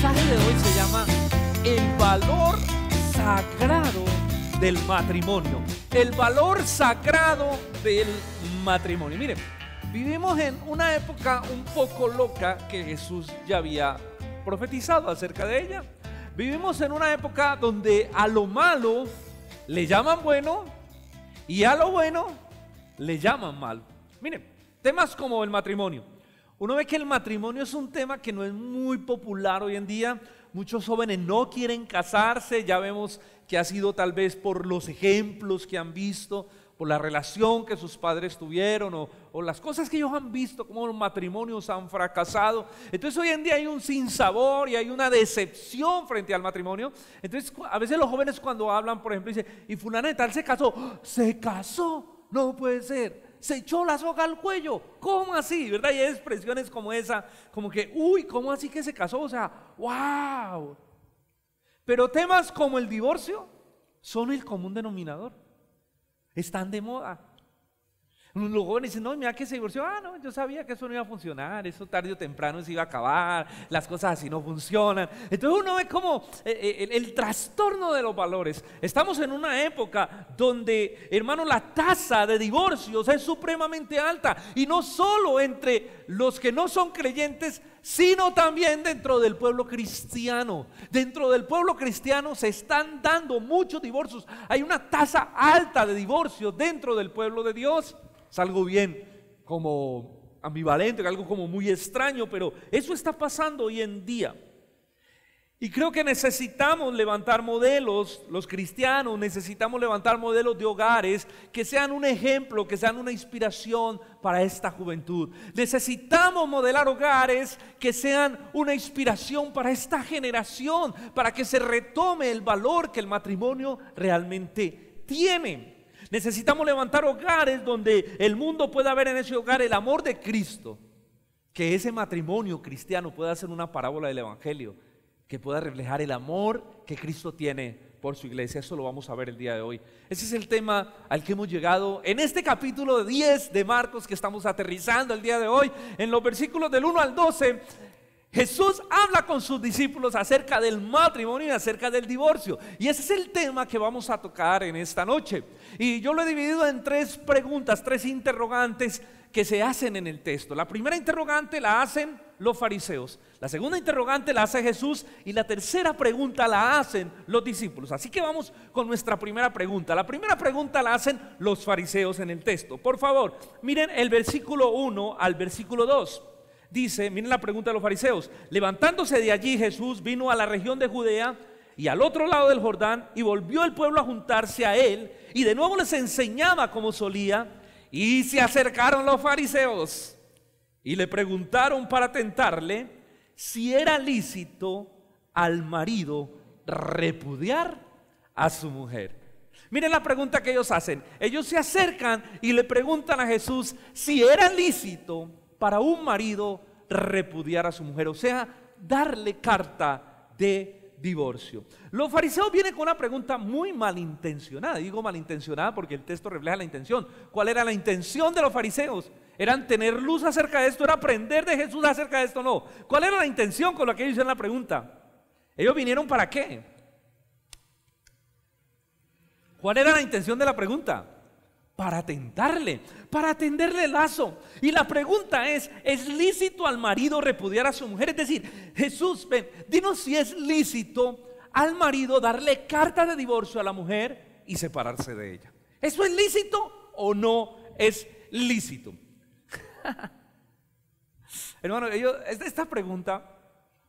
mensaje de hoy se llama El valor sagrado del matrimonio. El valor sagrado del matrimonio. Miren, vivimos en una época un poco loca que Jesús ya había profetizado acerca de ella. Vivimos en una época donde a lo malo le llaman bueno y a lo bueno le llaman mal Miren, temas como el matrimonio. Uno ve que el matrimonio es un tema que no es muy popular hoy en día. Muchos jóvenes no quieren casarse, ya vemos que ha sido tal vez por los ejemplos que han visto, por la relación que sus padres tuvieron o, las cosas que ellos han visto, como los matrimonios han fracasado. Entonces hoy en día hay un sinsabor y hay una decepción frente al matrimonio. Entonces a veces los jóvenes cuando hablan, por ejemplo, dicen, y fulana de tal se casó, ¡Oh! se casó, no puede ser se echó la soga al cuello. ¿Cómo así? ¿Verdad? Y hay expresiones como esa, como que, uy, ¿cómo así que se casó? O sea, wow. Pero temas como el divorcio son el común denominador. Están de moda. Los jóvenes dicen, no, mira que se divorció. Ah, no, yo sabía que eso no iba a funcionar, eso tarde o temprano se iba a acabar, las cosas así no funcionan. Entonces uno ve como eh, eh, el, trastorno de los valores. Estamos en una época donde, hermano, la tasa de divorcios es supremamente alta. Y no solo entre los que no son creyentes, sino también dentro del pueblo cristiano. Dentro del pueblo cristiano se están dando muchos divorcios. Hay una tasa alta de divorcios dentro del pueblo de Dios. Es algo bien como ambivalente, algo como muy extraño, pero eso está pasando hoy en día. Y creo que necesitamos levantar modelos, los cristianos necesitamos levantar modelos de hogares que sean un ejemplo, que sean una inspiración para esta juventud. Necesitamos modelar hogares que sean una inspiración para esta generación, para que se retome el valor que el matrimonio realmente tiene. Necesitamos levantar hogares donde el mundo pueda ver en ese hogar el amor de Cristo. Que ese matrimonio cristiano pueda ser una parábola del Evangelio, que pueda reflejar el amor que Cristo tiene por su iglesia. Eso lo vamos a ver el día de hoy. Ese es el tema al que hemos llegado en este capítulo 10 de Marcos que estamos aterrizando el día de hoy. En los versículos del 1 al 12 Jesús habla con sus discípulos acerca del matrimonio y acerca del divorcio. Y ese es el tema que vamos a tocar en esta noche. Y yo lo he dividido en tres preguntas, tres interrogantes que se hacen en el texto. La primera interrogante la hacen los fariseos. La segunda interrogante la hace Jesús y la tercera pregunta la hacen los discípulos. Así que vamos con nuestra primera pregunta. La primera pregunta la hacen los fariseos en el texto. Por favor, miren el versículo 1 al versículo 2 dice, miren la pregunta de los fariseos, levantándose de allí Jesús vino a la región de Judea y al otro lado del Jordán y volvió el pueblo a juntarse a él y de nuevo les enseñaba como solía y se acercaron los fariseos y le preguntaron para tentarle si era lícito al marido repudiar a su mujer. Miren la pregunta que ellos hacen. Ellos se acercan y le preguntan a Jesús si era lícito para un marido repudiar a su mujer, o sea, darle carta de divorcio. Los fariseos vienen con una pregunta muy malintencionada, digo malintencionada porque el texto refleja la intención. ¿Cuál era la intención de los fariseos? ¿Eran tener luz acerca de esto? ¿Era aprender de Jesús acerca de esto? No. ¿Cuál era la intención con la que ellos hicieron la pregunta? ¿Ellos vinieron para qué? ¿Cuál era la intención de la pregunta? para tentarle, para atenderle el lazo. Y la pregunta es, ¿es lícito al marido repudiar a su mujer? Es decir, Jesús, ven, dinos si es lícito al marido darle carta de divorcio a la mujer y separarse de ella. ¿Eso es lícito o no es lícito? Hermano, esta pregunta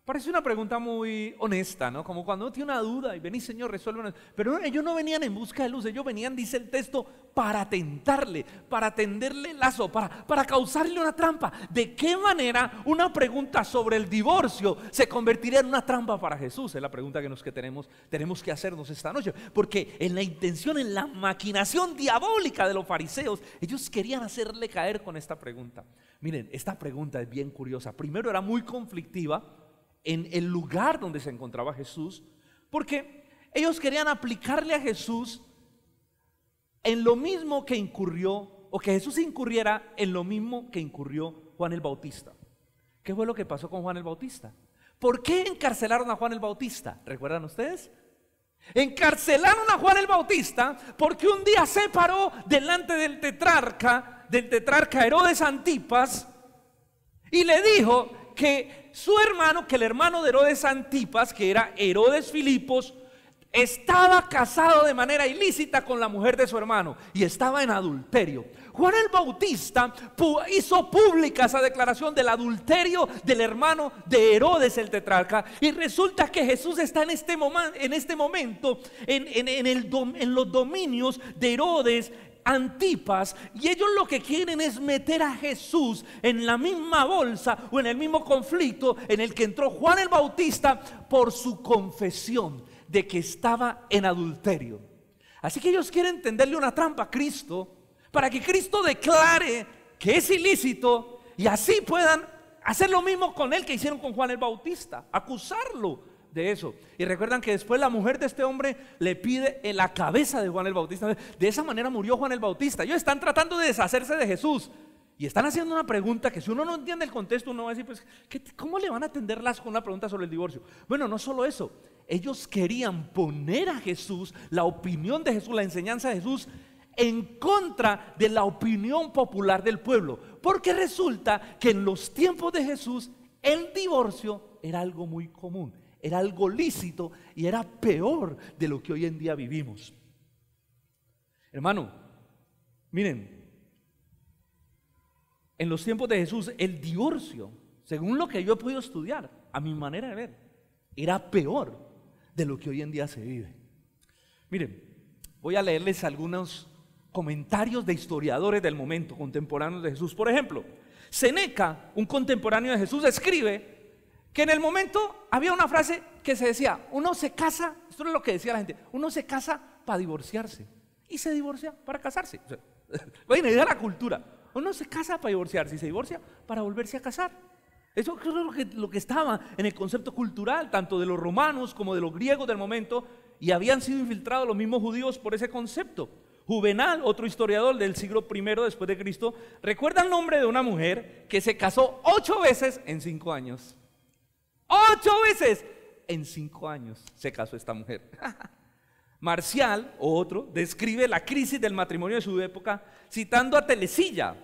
Parece una pregunta muy honesta, ¿no? Como cuando uno tiene una duda y vení Señor, una. Pero ellos no venían en busca de luz, ellos venían, dice el texto, para tentarle, para tenderle el lazo, para, para causarle una trampa. ¿De qué manera una pregunta sobre el divorcio se convertiría en una trampa para Jesús? Es la pregunta que, nos, que tenemos, tenemos que hacernos esta noche. Porque en la intención, en la maquinación diabólica de los fariseos, ellos querían hacerle caer con esta pregunta. Miren, esta pregunta es bien curiosa. Primero era muy conflictiva en el lugar donde se encontraba Jesús, porque ellos querían aplicarle a Jesús en lo mismo que incurrió, o que Jesús incurriera en lo mismo que incurrió Juan el Bautista. ¿Qué fue lo que pasó con Juan el Bautista? ¿Por qué encarcelaron a Juan el Bautista? ¿Recuerdan ustedes? Encarcelaron a Juan el Bautista porque un día se paró delante del tetrarca, del tetrarca Herodes Antipas, y le dijo, que su hermano, que el hermano de Herodes Antipas, que era Herodes Filipos, estaba casado de manera ilícita con la mujer de su hermano y estaba en adulterio. Juan el Bautista hizo pública esa declaración del adulterio del hermano de Herodes el tetrarca y resulta que Jesús está en este, en este momento en, en los dominios de Herodes Antipas y ellos lo que quieren es meter a Jesús en la misma bolsa o en el mismo conflicto en el que entró Juan el Bautista por su confesión de que estaba en adulterio. Así que ellos quieren tenderle una trampa a Cristo para que Cristo declare que es ilícito y así puedan hacer lo mismo con él que hicieron con Juan el Bautista, acusarlo de eso. Y recuerdan que después la mujer de este hombre le pide en la cabeza de Juan el Bautista. De esa manera murió Juan el Bautista. Ellos están tratando de deshacerse de Jesús. Y están haciendo una pregunta que si uno no entiende el contexto, uno va a decir, pues, ¿cómo le van a atender las con una pregunta sobre el divorcio? Bueno, no solo eso. Ellos querían poner a Jesús, la opinión de Jesús, la enseñanza de Jesús, en contra de la opinión popular del pueblo. Porque resulta que en los tiempos de Jesús el divorcio era algo muy común era algo lícito y era peor de lo que hoy en día vivimos. Hermano, miren, en los tiempos de Jesús el divorcio, según lo que yo he podido estudiar, a mi manera de ver, era peor de lo que hoy en día se vive. Miren, voy a leerles algunos comentarios de historiadores del momento, contemporáneos de Jesús. Por ejemplo, Seneca, un contemporáneo de Jesús, escribe que en el momento había una frase que se decía, uno se casa, esto es lo que decía la gente, uno se casa para divorciarse y se divorcia para casarse. O sea, la cultura. Uno se casa para divorciarse y se divorcia para volverse a casar. Eso es lo que, estaba en el concepto cultural, tanto de los romanos como de los griegos del momento, y habían sido infiltrados los mismos judíos por ese concepto. Juvenal, otro historiador del siglo I después de Cristo, recuerda el nombre de una mujer que se casó ocho veces en cinco años. Ocho veces. En cinco años se casó esta mujer. Marcial, o otro, describe la crisis del matrimonio de su época citando a Telecilla,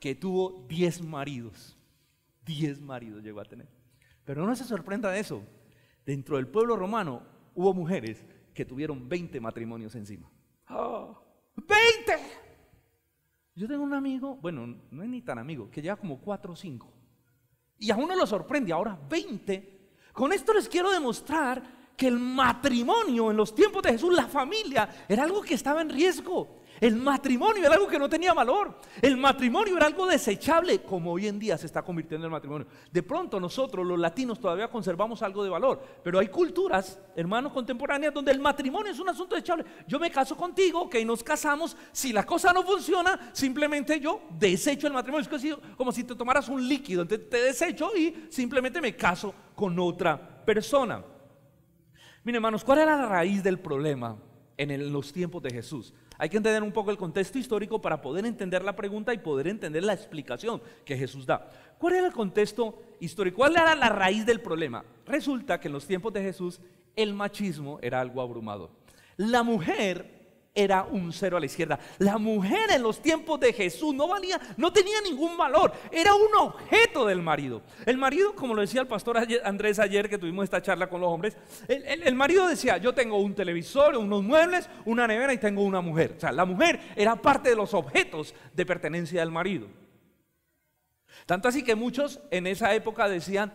que tuvo diez maridos. Diez maridos llegó a tener. Pero no se sorprenda de eso. Dentro del pueblo romano hubo mujeres que tuvieron 20 matrimonios encima. ¡Oh! ¡20! Yo tengo un amigo, bueno, no es ni tan amigo, que lleva como cuatro o cinco. Y a uno lo sorprende, ahora 20. Con esto les quiero demostrar que el matrimonio en los tiempos de Jesús, la familia, era algo que estaba en riesgo. El matrimonio era algo que no tenía valor. El matrimonio era algo desechable, como hoy en día se está convirtiendo el matrimonio. De pronto nosotros, los latinos, todavía conservamos algo de valor. Pero hay culturas, hermanos contemporáneas, donde el matrimonio es un asunto desechable. Yo me caso contigo, que nos casamos. Si la cosa no funciona, simplemente yo desecho el matrimonio. Es como si te tomaras un líquido, te desecho y simplemente me caso con otra persona. Miren, hermanos, ¿cuál era la raíz del problema en los tiempos de Jesús? Hay que entender un poco el contexto histórico para poder entender la pregunta y poder entender la explicación que Jesús da. ¿Cuál era el contexto histórico? ¿Cuál era la raíz del problema? Resulta que en los tiempos de Jesús el machismo era algo abrumador. La mujer era un cero a la izquierda. La mujer en los tiempos de Jesús no valía, no tenía ningún valor, era un objeto del marido. El marido, como lo decía el pastor Andrés ayer que tuvimos esta charla con los hombres, el, marido decía, yo tengo un televisor, unos muebles, una nevera y tengo una mujer. O sea, la mujer era parte de los objetos de pertenencia del marido. Tanto así que muchos en esa época decían,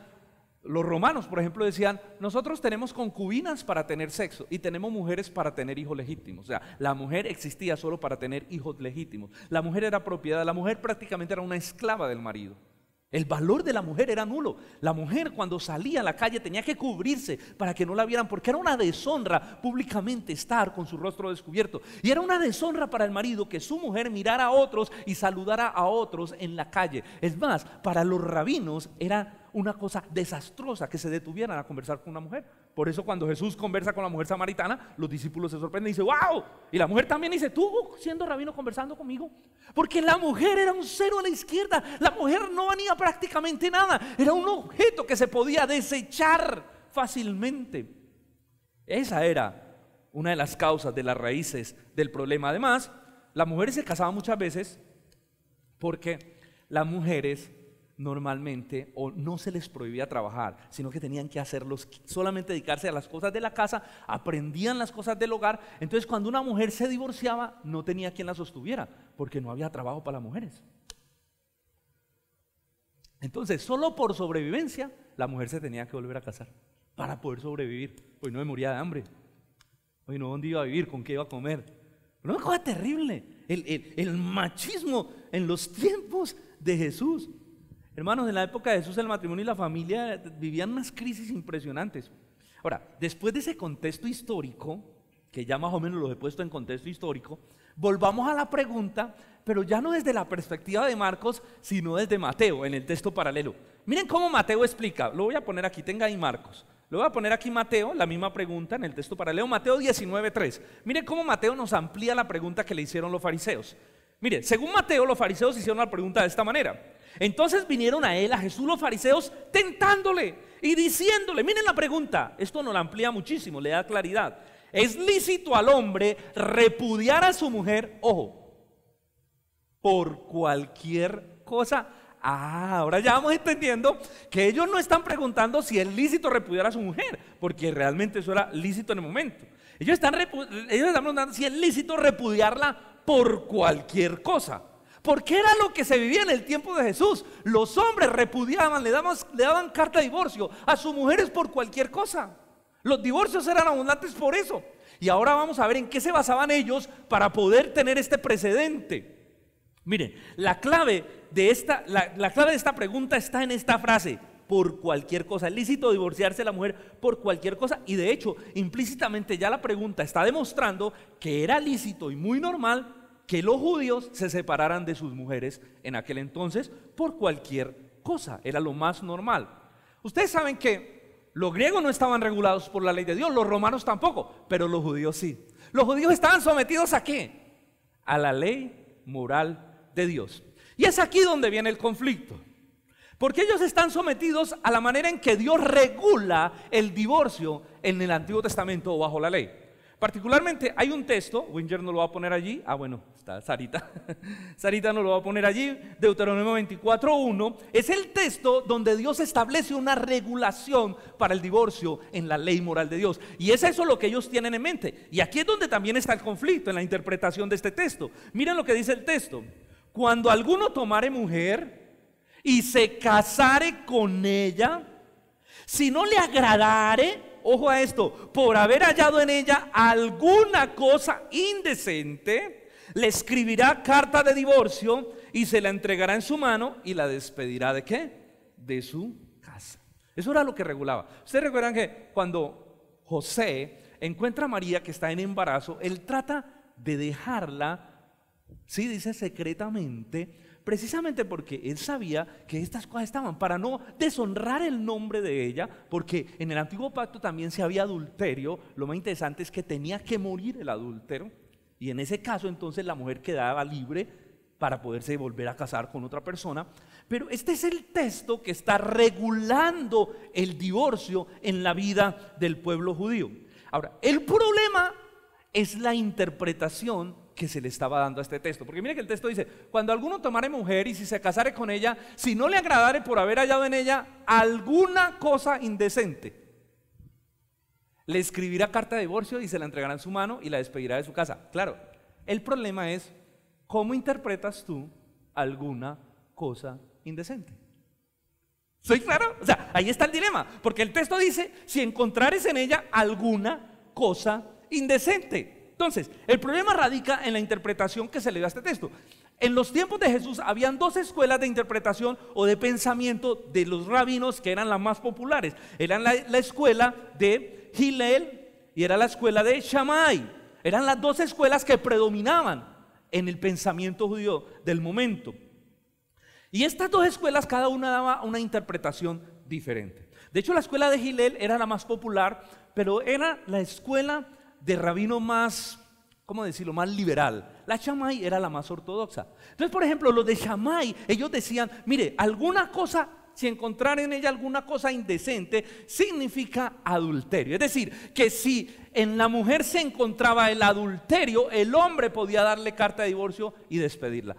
los romanos, por ejemplo, decían, nosotros tenemos concubinas para tener sexo y tenemos mujeres para tener hijos legítimos. O sea, la mujer existía solo para tener hijos legítimos. La mujer era propiedad, la mujer prácticamente era una esclava del marido. El valor de la mujer era nulo. La mujer cuando salía a la calle tenía que cubrirse para que no la vieran, porque era una deshonra públicamente estar con su rostro descubierto. Y era una deshonra para el marido que su mujer mirara a otros y saludara a otros en la calle. Es más, para los rabinos era una cosa desastrosa que se detuvieran a conversar con una mujer. Por eso cuando Jesús conversa con la mujer samaritana, los discípulos se sorprenden y dicen, wow. Y la mujer también dice, tú siendo rabino conversando conmigo. Porque la mujer era un cero a la izquierda. La mujer no venía prácticamente nada. Era un objeto que se podía desechar fácilmente. Esa era una de las causas de las raíces del problema. Además, las mujeres se casaban muchas veces porque las mujeres normalmente o no se les prohibía trabajar, sino que tenían que hacerlos, solamente dedicarse a las cosas de la casa, aprendían las cosas del hogar. Entonces cuando una mujer se divorciaba no tenía quien la sostuviera, porque no había trabajo para las mujeres. Entonces, solo por sobrevivencia, la mujer se tenía que volver a casar para poder sobrevivir. Hoy no me moría de hambre. Hoy no, ¿dónde iba a vivir? ¿Con qué iba a comer? una cosa terrible. El, el machismo en los tiempos de Jesús Hermanos, en la época de Jesús el matrimonio y la familia vivían unas crisis impresionantes. Ahora, después de ese contexto histórico, que ya más o menos lo he puesto en contexto histórico, volvamos a la pregunta, pero ya no desde la perspectiva de Marcos, sino desde Mateo, en el texto paralelo. Miren cómo Mateo explica, lo voy a poner aquí, tenga ahí Marcos. Lo voy a poner aquí Mateo, la misma pregunta en el texto paralelo, Mateo 19.3. Miren cómo Mateo nos amplía la pregunta que le hicieron los fariseos. Miren, según Mateo, los fariseos hicieron la pregunta de esta manera. Entonces vinieron a él, a Jesús los fariseos, tentándole y diciéndole, miren la pregunta, esto nos la amplía muchísimo, le da claridad. ¿Es lícito al hombre repudiar a su mujer, ojo, por cualquier cosa? Ah, ahora ya vamos entendiendo que ellos no están preguntando si es lícito repudiar a su mujer, porque realmente eso era lícito en el momento. Ellos están, ellos están preguntando si es lícito repudiarla por cualquier cosa. Porque era lo que se vivía en el tiempo de Jesús. Los hombres repudiaban, le daban, carta de divorcio a sus mujeres por cualquier cosa. Los divorcios eran abundantes por eso. Y ahora vamos a ver en qué se basaban ellos para poder tener este precedente. Miren, la clave de esta, la, clave de esta pregunta está en esta frase. Por cualquier cosa. Es lícito divorciarse la mujer por cualquier cosa. Y de hecho, implícitamente ya la pregunta está demostrando que era lícito y muy normal que los judíos se separaran de sus mujeres en aquel entonces por cualquier cosa. Era lo más normal. Ustedes saben que los griegos no estaban regulados por la ley de Dios, los romanos tampoco, pero los judíos sí. Los judíos estaban sometidos a qué? A la ley moral de Dios. Y es aquí donde viene el conflicto. Porque ellos están sometidos a la manera en que Dios regula el divorcio en el Antiguo Testamento o bajo la ley. Particularmente hay un texto, Winger no lo va a poner allí, ah bueno, está Sarita, Sarita no lo va a poner allí, Deuteronomio 24.1, es el texto donde Dios establece una regulación para el divorcio en la ley moral de Dios. Y es eso lo que ellos tienen en mente. Y aquí es donde también está el conflicto en la interpretación de este texto. Miren lo que dice el texto. Cuando alguno tomare mujer y se casare con ella, si no le agradare, ojo a esto, por haber hallado en ella alguna cosa indecente, le escribirá carta de divorcio y se la entregará en su mano y la despedirá de qué? De su casa. Eso era lo que regulaba. Ustedes recuerdan que cuando José encuentra a María que está en embarazo, él trata de dejarla, sí, dice secretamente, precisamente porque él sabía que estas cosas estaban, para no deshonrar el nombre de ella, porque en el antiguo pacto también se había adulterio, lo más interesante es que tenía que morir el adúltero, y en ese caso entonces la mujer quedaba libre para poderse volver a casar con otra persona, pero este es el texto que está regulando el divorcio en la vida del pueblo judío. Ahora, el problema es la interpretación que se le estaba dando a este texto. Porque mire que el texto dice, cuando alguno tomare mujer y si se casare con ella, si no le agradare por haber hallado en ella alguna cosa indecente, le escribirá carta de divorcio y se la entregará en su mano y la despedirá de su casa. Claro, el problema es cómo interpretas tú alguna cosa indecente. ¿Soy claro? O sea, ahí está el dilema, porque el texto dice, si encontrares en ella alguna cosa indecente. Entonces, el problema radica en la interpretación que se le da a este texto. En los tiempos de Jesús habían dos escuelas de interpretación o de pensamiento de los rabinos que eran las más populares. Eran la, escuela de Hillel y era la escuela de Shammai. Eran las dos escuelas que predominaban en el pensamiento judío del momento. Y estas dos escuelas cada una daba una interpretación diferente. De hecho, la escuela de Hillel era la más popular, pero era la escuela de rabino más, ¿cómo decirlo?, más liberal. La chamay era la más ortodoxa. Entonces, por ejemplo, los de Shammai, ellos decían, mire, alguna cosa si encontrar en ella alguna cosa indecente, significa adulterio. Es decir, que si en la mujer se encontraba el adulterio, el hombre podía darle carta de divorcio y despedirla.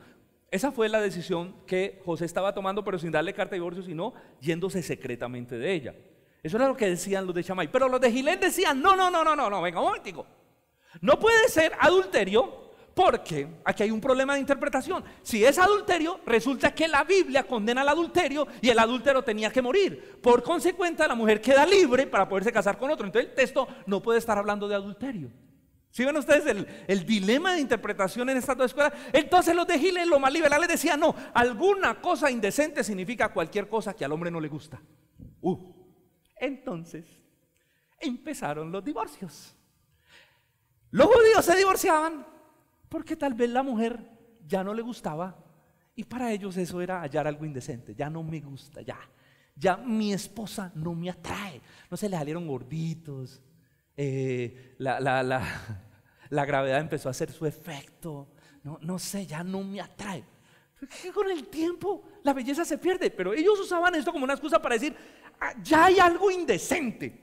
Esa fue la decisión que José estaba tomando, pero sin darle carta de divorcio, sino yéndose secretamente de ella. Eso era lo que decían los de Chamay. Pero los de Gilén decían, no, no, no, no, no, no, venga, un momento. No puede ser adulterio porque aquí hay un problema de interpretación. Si es adulterio, resulta que la Biblia condena al adulterio y el adúltero tenía que morir. Por consecuencia, la mujer queda libre para poderse casar con otro. Entonces el texto no puede estar hablando de adulterio. Si ¿Sí ven ustedes el, dilema de interpretación en estas dos escuelas? Entonces los de Gilén, los más liberales, decían, no, alguna cosa indecente significa cualquier cosa que al hombre no le gusta. Uh, entonces, empezaron los divorcios. Los judíos se divorciaban porque tal vez la mujer ya no le gustaba y para ellos eso era hallar algo indecente. Ya no me gusta, ya. Ya mi esposa no me atrae. No se le salieron gorditos. Eh, la, gravedad empezó a hacer su efecto. No, no sé, ya no me atrae. Con el tiempo la belleza se pierde, pero ellos usaban esto como una excusa para decir, Ah, ya hay algo indecente.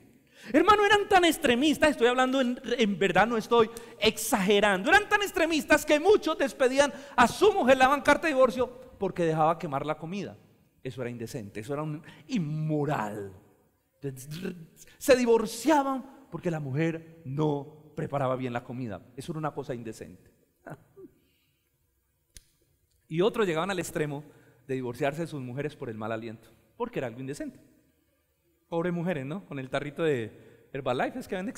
Hermano, eran tan extremistas, estoy hablando en, verdad, no estoy exagerando, eran tan extremistas que muchos despedían a su mujer la carta de divorcio porque dejaba quemar la comida. Eso era indecente, eso era un inmoral. Se divorciaban porque la mujer no preparaba bien la comida. Eso era una cosa indecente. Y otros llegaban al extremo de divorciarse de sus mujeres por el mal aliento, porque era algo indecente. Pobres mujeres, ¿no? Con el tarrito de Herbalife, es que venden.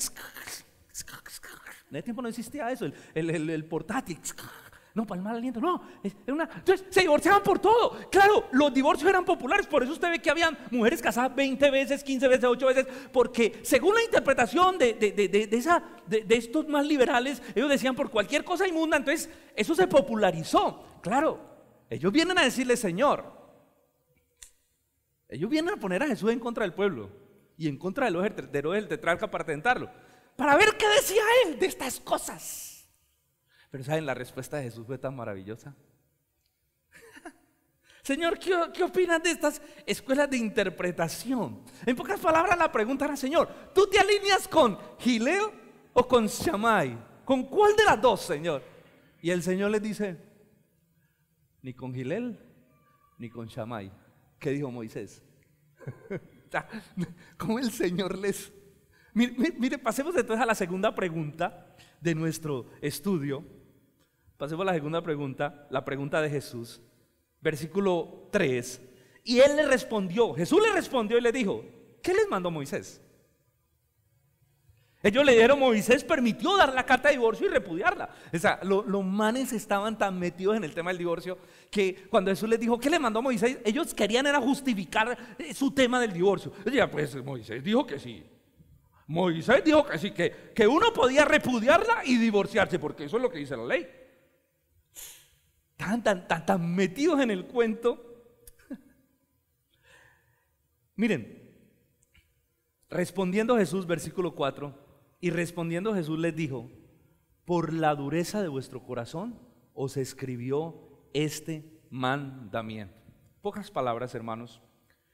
En ese tiempo no existía eso, el, el, el, portátil. No, para el mal aliento, no. Era una... Entonces se divorciaban por todo. Claro, los divorcios eran populares. Por eso usted ve que habían mujeres casadas 20 veces, 15 veces, 8 veces. Porque según la interpretación de, de, de, estos más liberales, ellos decían por cualquier cosa inmunda. Entonces eso se popularizó. Claro, ellos vienen a decirle, Señor, ellos vienen a poner a Jesús en contra del pueblo y en contra de los del tetrarca para tentarlo, para ver qué decía él de estas cosas. Pero saben, la respuesta de Jesús fue tan maravillosa. Señor, ¿qué, opinas de estas escuelas de interpretación? En pocas palabras, la pregunta era, Señor, ¿tú te alineas con Gileo o con Shamai? ¿Con cuál de las dos, Señor? Y el Señor les dice, ni con Gilel, ni con Shamai. ¿Qué dijo Moisés? Ah, Como el Señor les... Mire, mire, pasemos entonces a la segunda pregunta de nuestro estudio. Pasemos a la segunda pregunta, la pregunta de Jesús, versículo 3. Y él le respondió, Jesús le respondió y le dijo, ¿qué les mandó Moisés? Ellos le dieron Moisés permitió dar la carta de divorcio y repudiarla. O sea, los manes estaban tan metidos en el tema del divorcio que cuando Jesús les dijo, ¿qué le mandó a Moisés? Ellos querían era justificar eh, su tema del divorcio. Ella, pues Moisés dijo que sí. Moisés dijo que sí, que, que uno podía repudiarla y divorciarse, porque eso es lo que dice la ley. Tan, tan, tan, tan metidos en el cuento. Miren, respondiendo Jesús, versículo 4. Y respondiendo Jesús les dijo, por la dureza de vuestro corazón os escribió este mandamiento. Pocas palabras, hermanos.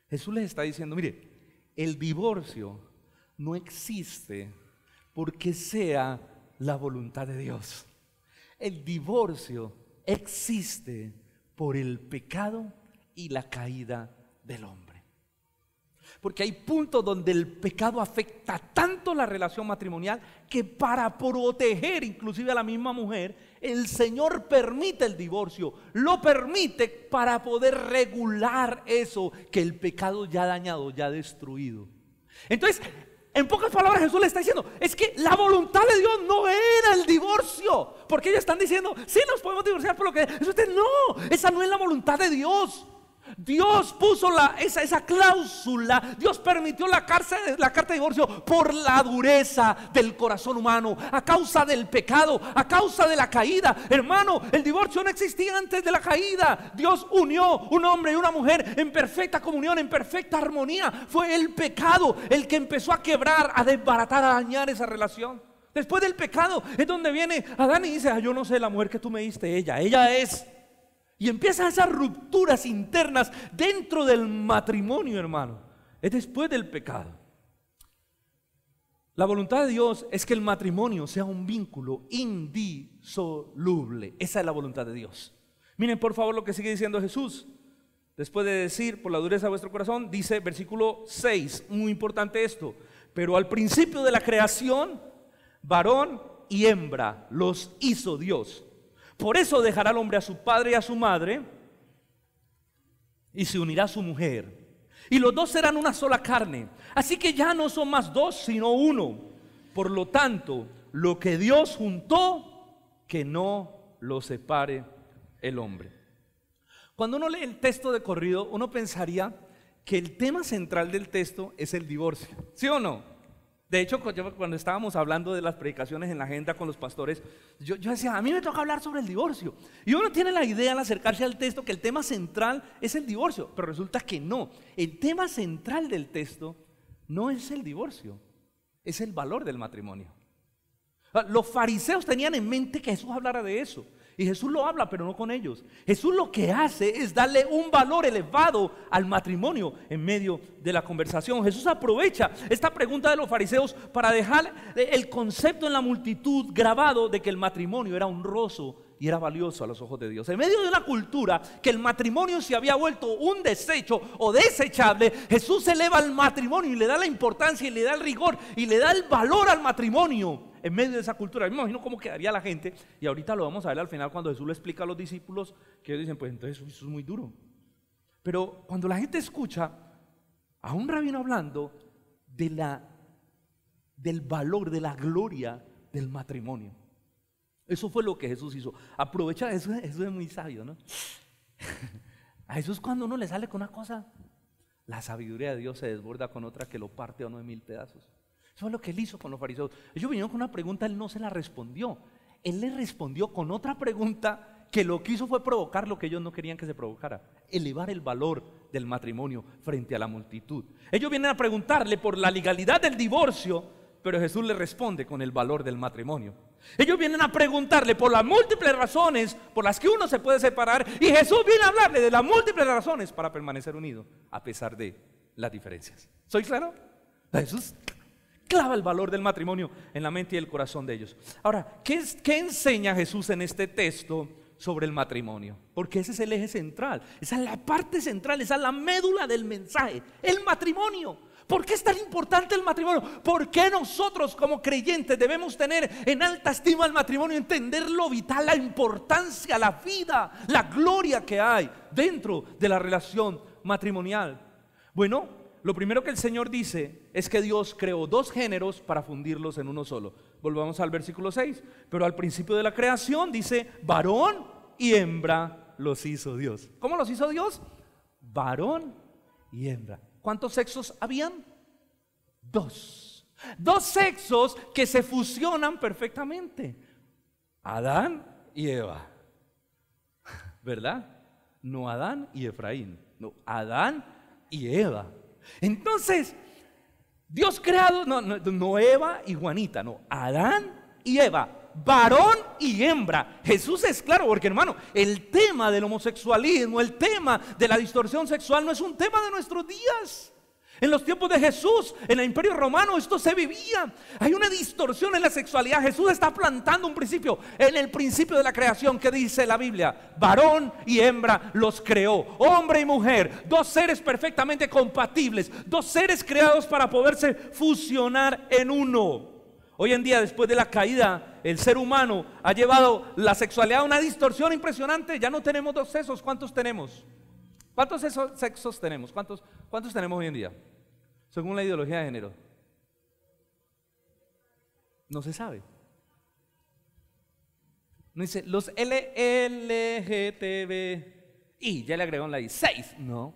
Jesús les está diciendo, mire, el divorcio no existe porque sea la voluntad de Dios. El divorcio existe por el pecado y la caída del hombre. Porque hay puntos donde el pecado afecta tanto la relación matrimonial que para proteger inclusive a la misma mujer, el Señor permite el divorcio, lo permite para poder regular eso que el pecado ya ha dañado, ya ha destruido. Entonces, en pocas palabras Jesús le está diciendo, es que la voluntad de Dios no era el divorcio, porque ellos están diciendo, sí nos podemos divorciar por lo que... Usted, no, esa no es la voluntad de Dios. Dios puso la, esa, esa, cláusula, Dios permitió la, la carta de divorcio por la dureza del corazón humano, a causa del pecado, a causa de la caída. Hermano, el divorcio no existía antes de la caída. Dios unió un hombre y una mujer en perfecta comunión, en perfecta armonía. Fue el pecado el que empezó a quebrar, a desbaratar, a dañar esa relación. Después del pecado es donde viene Adán y dice, ah, yo no sé la mujer que tú me diste, ella, ella es... Y empiezan esas rupturas internas dentro del matrimonio, hermano. Es después del pecado. La voluntad de Dios es que el matrimonio sea un vínculo indisoluble. Esa es la voluntad de Dios. Miren por favor lo que sigue diciendo Jesús. Después de decir, por la dureza de vuestro corazón, dice versículo 6, muy importante esto. Pero al principio de la creación, varón y hembra los hizo Dios. Por eso dejará el hombre a su padre y a su madre y se unirá a su mujer. Y los dos serán una sola carne. Así que ya no son más dos, sino uno. Por lo tanto, lo que Dios juntó, que no lo separe el hombre. Cuando uno lee el texto de corrido, uno pensaría que el tema central del texto es el divorcio. ¿Sí o no? De hecho, cuando estábamos hablando de las predicaciones en la agenda con los pastores, yo, decía, a mí me toca hablar sobre el divorcio. Y uno tiene la idea al acercarse al texto que el tema central es el divorcio, pero resulta que no. El tema central del texto no es el divorcio, es el valor del matrimonio. Ah, los fariseos tenían en mente que Jesús hablara de eso. Y Jesús lo habla, pero no con ellos. Jesús lo que hace es darle un valor elevado al matrimonio en medio de la conversación. Jesús aprovecha esta pregunta de los fariseos para dejar el concepto en la multitud grabado de que el matrimonio era honroso y era valioso a los ojos de Dios. En medio de una cultura que el matrimonio se había vuelto un desecho o desechable, Jesús eleva al matrimonio y le da la importancia y le da el rigor y le da el valor al matrimonio en medio de esa cultura. Me imagino cómo quedaría la gente. Y ahorita lo vamos a ver al final cuando Jesús lo explica a los discípulos, que ellos dicen, pues entonces eso es muy duro. Pero cuando la gente escucha a un rabino hablando de la, del valor, de la gloria del matrimonio. Eso fue lo que Jesús hizo. Aprovecha, eso, eso es muy sabio, ¿no? A Jesús cuando uno le sale con una cosa, la sabiduría de Dios se desborda con otra que lo parte a uno de mil pedazos. Eso es lo que él hizo con los fariseos. Ellos vinieron con una pregunta, él no se la respondió. Él le respondió con otra pregunta que lo que hizo fue provocar lo que ellos no querían que se provocara, elevar el valor del matrimonio frente a la multitud. Ellos vienen a preguntarle por la legalidad del divorcio, pero Jesús le responde con el valor del matrimonio. Ellos vienen a preguntarle por las múltiples razones por las que uno se puede separar y Jesús viene a hablarle de las múltiples razones para permanecer unido a pesar de las diferencias. ¿Soy claro? Jesús clava el valor del matrimonio en la mente y el corazón de ellos. Ahora, ¿qué, enseña Jesús en este texto sobre el matrimonio? Porque ese es el eje central, esa es la parte central, esa es la médula del mensaje, el matrimonio. ¿Por qué es tan importante el matrimonio? ¿Por qué nosotros como creyentes debemos tener en alta estima el matrimonio, entender lo vital, la importancia, la vida, la gloria que hay dentro de la relación matrimonial? Bueno, lo primero que el Señor dice es que Dios creó dos géneros para fundirlos en uno solo. Volvamos al versículo 6. Pero al principio de la creación dice, varón y hembra los hizo Dios. ¿Cómo los hizo Dios? Varón y hembra. ¿Cuántos sexos habían? Dos. Dos sexos que se fusionan perfectamente. Adán y Eva. ¿Verdad? No Adán y Efraín. No, Adán y Eva. Entonces, Dios creado, no, Eva y Juanita, no, Adán y Eva, varón y hembra. Jesús es claro, porque hermano, el tema del homosexualismo, el tema de la distorsión sexual no es un tema de nuestros días. En los tiempos de Jesús, en el imperio romano, esto se vivía. Hay una distorsión en la sexualidad. Jesús está plantando un principio en el principio de la creación que dice la Biblia. Varón y hembra los creó. Hombre y mujer. Dos seres perfectamente compatibles. Dos seres creados para poderse fusionar en uno. Hoy en día, después de la caída, el ser humano ha llevado la sexualidad a una distorsión impresionante. Ya no tenemos dos sexos. ¿Cuántos tenemos? ¿Cuántos sexos tenemos? ¿Cuántos, ¿Cuántos tenemos hoy en día? según la ideología de género? No se sabe. No dice los y ya le agregaron la I, 6, no.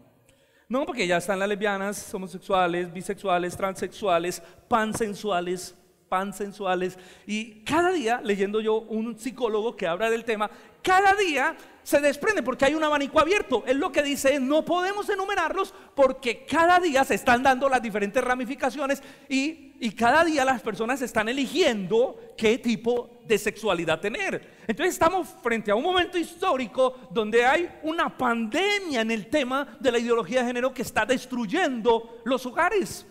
No, porque ya están las lesbianas, homosexuales, bisexuales, transexuales, pansensuales pan sensuales. Y cada día, leyendo yo un psicólogo que habla del tema, cada día se desprende porque hay un abanico abierto. Él lo que dice es, no podemos enumerarlos porque cada día se están dando las diferentes ramificaciones y, y cada día las personas están eligiendo qué tipo de sexualidad tener. Entonces estamos frente a un momento histórico donde hay una pandemia en el tema de la ideología de género que está destruyendo los hogares.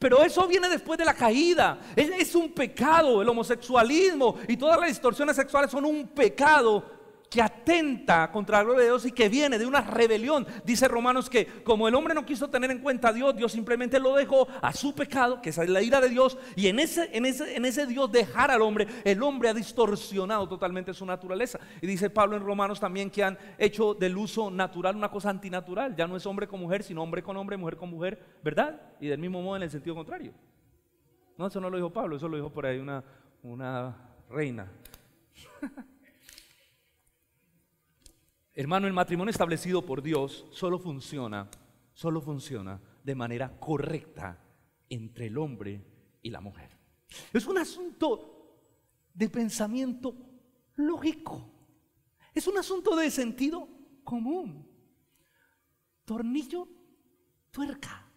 Pero eso viene después de la caída. Es, un pecado. El homosexualismo y todas las distorsiones sexuales son un pecado que atenta contra la gloria de Dios y que viene de una rebelión. Dice Romanos que como el hombre no quiso tener en cuenta a Dios, Dios simplemente lo dejó a su pecado, que es la ira de Dios, y en ese, en ese, Dios dejar al hombre, el hombre ha distorsionado totalmente su naturaleza. Y dice Pablo en Romanos también que han hecho del uso natural una cosa antinatural, ya no es hombre con mujer, sino hombre con hombre, mujer con mujer, ¿verdad? Y del mismo modo en el sentido contrario. No, eso no lo dijo Pablo, eso lo dijo por ahí una, una reina. Hermano, el matrimonio establecido por Dios solo funciona, solo funciona de manera correcta entre el hombre y la mujer. Es un asunto de pensamiento lógico. Es un asunto de sentido común. Tornillo, tuerca.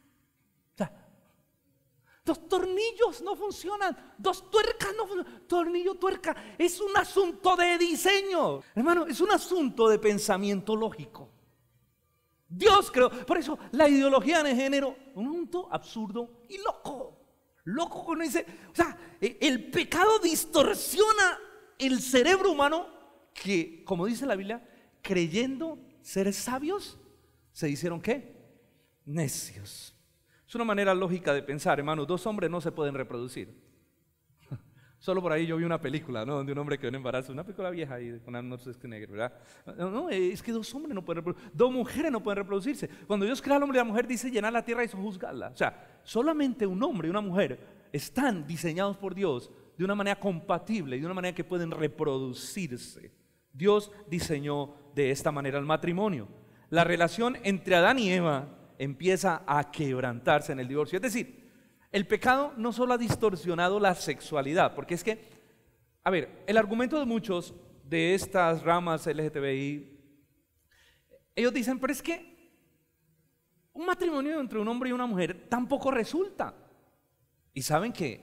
Dos tornillos no funcionan, dos tuercas no funcionan. Tornillo, tuerca, es un asunto de diseño. Hermano, es un asunto de pensamiento lógico. Dios creó. Por eso la ideología de género, un asunto absurdo y loco. Loco cuando dice, o sea, e, el pecado distorsiona el cerebro humano que, como dice la Biblia, creyendo ser sabios, se hicieron qué? Necios. Es una manera lógica de pensar, hermano. Dos hombres no se pueden reproducir. Solo por ahí yo vi una película, ¿no? Donde un hombre quedó en embarazo, una película vieja ahí con Arnold negro, ¿verdad? No, es que dos hombres no pueden reproducirse, dos mujeres no pueden reproducirse. Cuando Dios crea al hombre y a la mujer, dice llenar la tierra y sojuzgarla. O sea, solamente un hombre y una mujer están diseñados por Dios de una manera compatible de una manera que pueden reproducirse. Dios diseñó de esta manera el matrimonio. La relación entre Adán y Eva empieza a quebrantarse en el divorcio. Es decir, el pecado no solo ha distorsionado la sexualidad, porque es que, a ver, el argumento de muchos de estas ramas LGTBI, ellos dicen, pero es que un matrimonio entre un hombre y una mujer tampoco resulta. Y saben que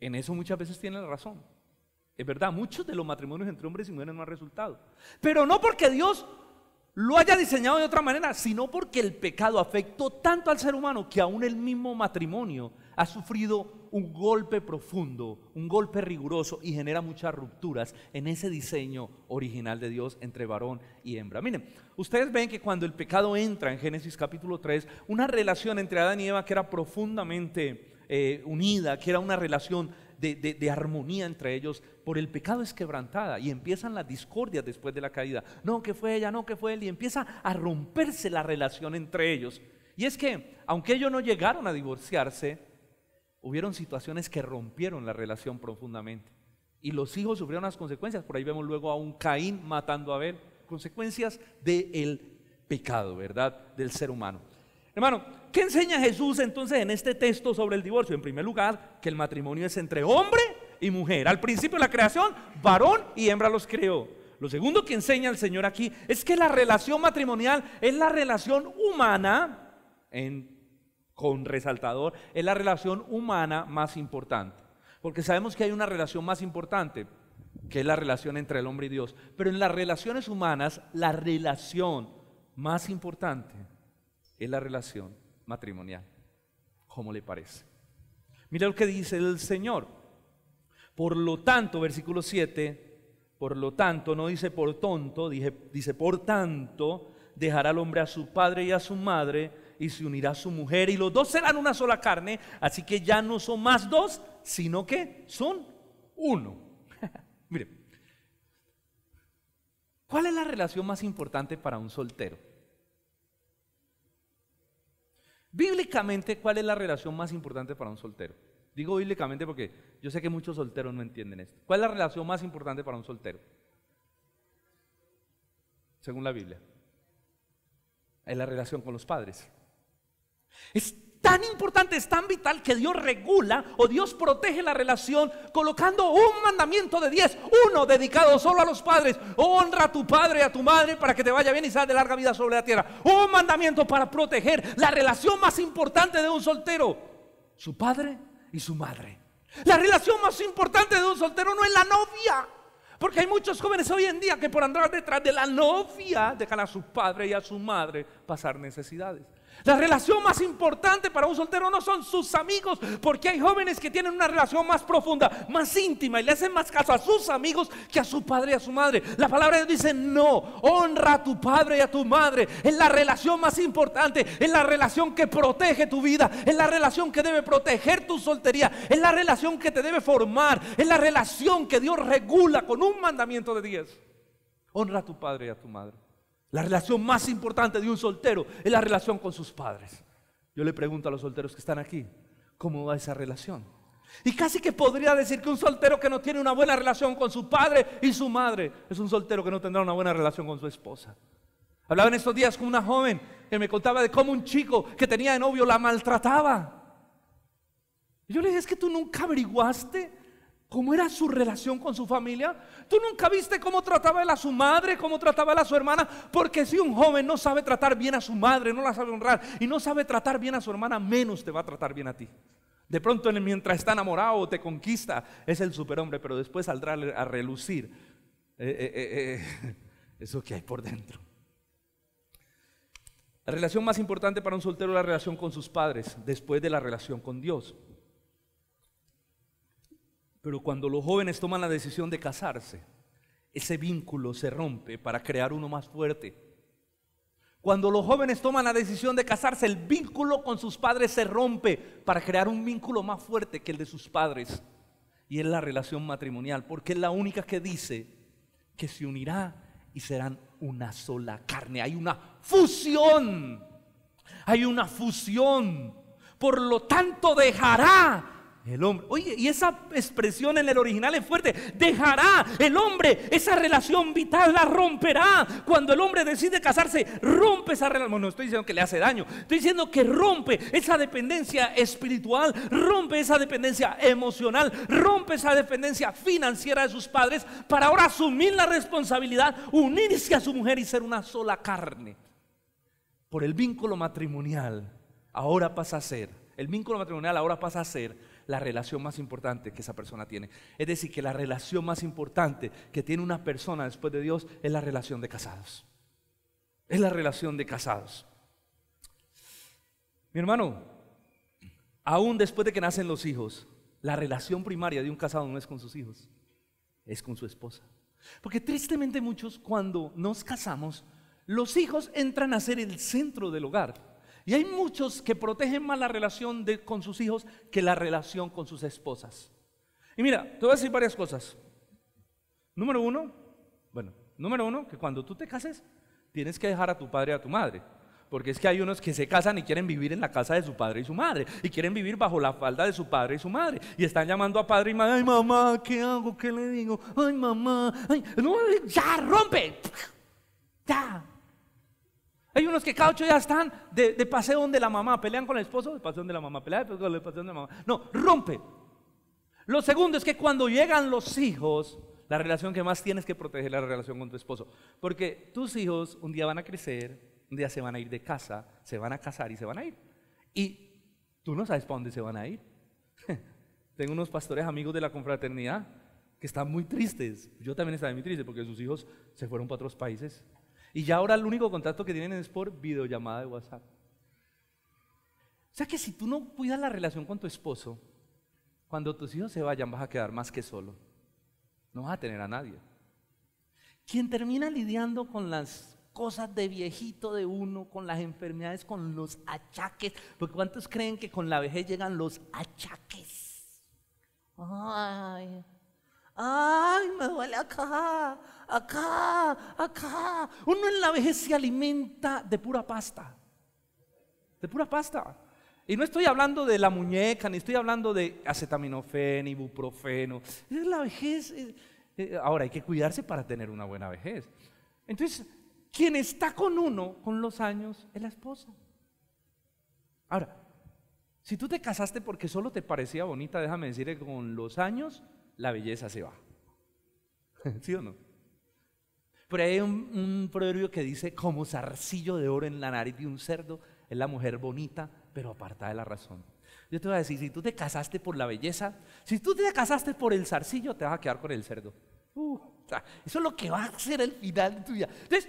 en eso muchas veces tienen razón. Es verdad, muchos de los matrimonios entre hombres y mujeres no han resultado. Pero no porque Dios lo haya diseñado de otra manera, sino porque el pecado afectó tanto al ser humano que aún el mismo matrimonio ha sufrido un golpe profundo, un golpe riguroso y genera muchas rupturas en ese diseño original de Dios entre varón y hembra. Miren, ustedes ven que cuando el pecado entra en Génesis capítulo 3, una relación entre Adán y Eva que era profundamente eh, unida, que era una relación de, armonía entre ellos, por el pecado es quebrantada y empiezan las discordias después de la caída. No, que fue ella, no, que fue él, y empieza a romperse la relación entre ellos. Y es que, aunque ellos no llegaron a divorciarse, hubieron situaciones que rompieron la relación profundamente. Y los hijos sufrieron las consecuencias. Por ahí vemos luego a un Caín matando a Abel. Consecuencias del pecado, ¿verdad? Del ser humano. Hermano, ¿qué enseña Jesús entonces en este texto sobre el divorcio? En primer lugar, que el matrimonio es entre hombre y mujer. Al principio de la creación, varón y hembra los creó. Lo segundo que enseña el Señor aquí es que la relación matrimonial es la relación humana, en, con resaltador, es la relación humana más importante. Porque sabemos que hay una relación más importante, que es la relación entre el hombre y Dios. Pero en las relaciones humanas, la relación más importante es la relación matrimonial. ¿Cómo le parece? Mira lo que dice el Señor. Por lo tanto, versículo 7, por lo tanto, no dice por tonto, dice, dice por tanto, dejará al hombre a su padre y a su madre y se unirá a su mujer y los dos serán una sola carne, así que ya no son más dos, sino que son uno. Mire, ¿cuál es la relación más importante para un soltero? Bíblicamente, ¿cuál es la relación más importante para un soltero? Digo bíblicamente porque yo sé que muchos solteros no entienden esto. ¿Cuál es la relación más importante para un soltero? Según la Biblia. Es la relación con los padres. Es tan importante, es tan vital que Dios regula o Dios protege la relación colocando un mandamiento de 10, uno dedicado solo a los padres. Honra a tu padre y a tu madre para que te vaya bien y seas de larga vida sobre la tierra. Un mandamiento para proteger la relación más importante de un soltero, su padre y su madre. La relación más importante de un soltero no es la novia. Porque hay muchos jóvenes hoy en día que por andar detrás de la novia dejan a su padre y a su madre pasar necesidades. La relación más importante para un soltero no son sus amigos, porque hay jóvenes que tienen una relación más profunda, más íntima y le hacen más caso a sus amigos que a su padre y a su madre. La palabra de Dios dice, no, honra a tu padre y a tu madre. Es la relación más importante, es la relación que protege tu vida, es la relación que debe proteger tu soltería, es la relación que te debe formar, es la relación que Dios regula con un mandamiento de 10. Honra a tu padre y a tu madre. La relación más importante de un soltero es la relación con sus padres. Yo le pregunto a los solteros que están aquí, ¿cómo va esa relación? Y casi que podría decir que un soltero que no tiene una buena relación con su padre y su madre es un soltero que no tendrá una buena relación con su esposa. Hablaba en estos días con una joven que me contaba de cómo un chico que tenía de novio la maltrataba. Y yo le dije, es que tú nunca averiguaste cómo era su relación con su familia. Tú nunca viste cómo trataba él a su madre, cómo trataba a su hermana, porque si un joven no sabe tratar bien a su madre, no la sabe honrar y no sabe tratar bien a su hermana, menos te va a tratar bien a ti. De pronto, mientras está enamorado O te conquista, es el superhombre, pero después saldrá a relucir eh, eh, eh, eso que hay por dentro. La relación más importante para un soltero es la relación con sus padres, después de la relación con Dios. Pero cuando los jóvenes toman la decisión de casarse, ese vínculo se rompe para crear uno más fuerte. Cuando los jóvenes toman la decisión de casarse, el vínculo con sus padres se rompe para crear un vínculo más fuerte que el de sus padres. Y es la relación matrimonial, porque es la única que dice que se unirá y serán una sola carne. Hay una fusión. Hay una fusión. Por lo tanto, dejará el hombre. Oye, y esa expresión en el original es fuerte. Dejará el hombre esa relación vital, la romperá. Cuando el hombre decide casarse, rompe esa relación. no estoy diciendo que le hace daño. Estoy diciendo que rompe esa dependencia espiritual, rompe esa dependencia emocional, rompe esa dependencia financiera de sus padres para ahora asumir la responsabilidad, unirse a su mujer y ser una sola carne. Por el vínculo matrimonial, ahora pasa a ser. El vínculo matrimonial ahora pasa a ser la relación más importante que esa persona tiene. Es decir, que la relación más importante que tiene una persona después de Dios es la relación de casados. Es la relación de casados. Mi hermano, aún después de que nacen los hijos, la relación primaria de un casado no es con sus hijos, es con su esposa. Porque tristemente muchos cuando nos casamos, los hijos entran a ser el centro del hogar. Y hay muchos que protegen más la relación con sus hijos que la relación con sus esposas. Y mira, te voy a decir varias cosas. Número uno, bueno, número uno, que cuando tú te cases, tienes que dejar a tu padre y a tu madre. Porque es que hay unos que se casan y quieren vivir en la casa de su padre y su madre. Y quieren vivir bajo la falda de su padre y su madre. Y están llamando a padre y madre. Ay, mamá, ¿qué hago? ¿Qué le digo? Ay, mamá. Ay, no, ya rompe. Ya. Hay unos que cada ya están de, de donde de la mamá, pelean con el esposo, de paseo de la mamá, pelean con el paseón de la mamá. No, rompe. Lo segundo es que cuando llegan los hijos, la relación que más tienes que proteger es la relación con tu esposo. Porque tus hijos un día van a crecer, un día se van a ir de casa, se van a casar y se van a ir. Y tú no sabes para dónde se van a ir. Tengo unos pastores amigos de la confraternidad que están muy tristes. Yo también estaba muy triste porque sus hijos se fueron para otros países. Y ya ahora el único contacto que tienen es por videollamada de WhatsApp. O sea que si tú no cuidas la relación con tu esposo, cuando tus hijos se vayan vas a quedar más que solo. No vas a tener a nadie. Quien termina lidiando con las cosas de viejito de uno, con las enfermedades, con los achaques, porque ¿cuántos creen que con la vejez llegan los achaques? Ay, ay, me duele acá, acá, acá. Uno en la vejez se alimenta de pura pasta. De pura pasta. Y no estoy hablando de la muñeca, ni estoy hablando de acetaminofén, ibuprofeno. Es la vejez. Eh, eh, ahora, hay que cuidarse para tener una buena vejez. Entonces, quien está con uno con los años es la esposa. Ahora, si tú te casaste porque solo te parecía bonita, déjame decir que con los años la belleza se va. ¿Sí o no? Pero hay un, proverbio que dice, como zarcillo de oro en la nariz de un cerdo, es la mujer bonita, pero apartada de la razón. Yo te voy a decir, si tú te casaste por la belleza, si tú te casaste por el zarcillo, te vas a quedar con el cerdo. Uh, eso es lo que va a ser el final de tu vida. Entonces,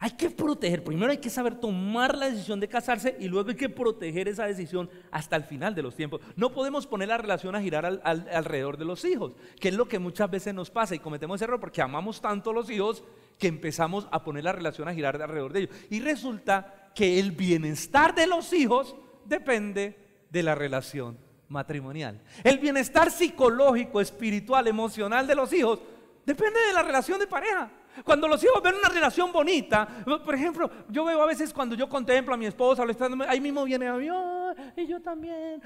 hay que proteger, primero hay que saber tomar la decisión de casarse y luego hay que proteger esa decisión hasta el final de los tiempos. No podemos poner la relación a girar alrededor de los hijos, que es lo que muchas veces nos pasa y cometemos ese error porque amamos tanto a los hijos que empezamos a poner la relación a girar alrededor de ellos. Y resulta que el bienestar de los hijos depende de la relación matrimonial. El bienestar psicológico, espiritual, emocional de los hijos depende de la relación de pareja. Cuando los hijos ven una relación bonita, por ejemplo, yo veo a veces cuando yo contemplo a mi esposa, ahí mismo viene a mí, y yo también.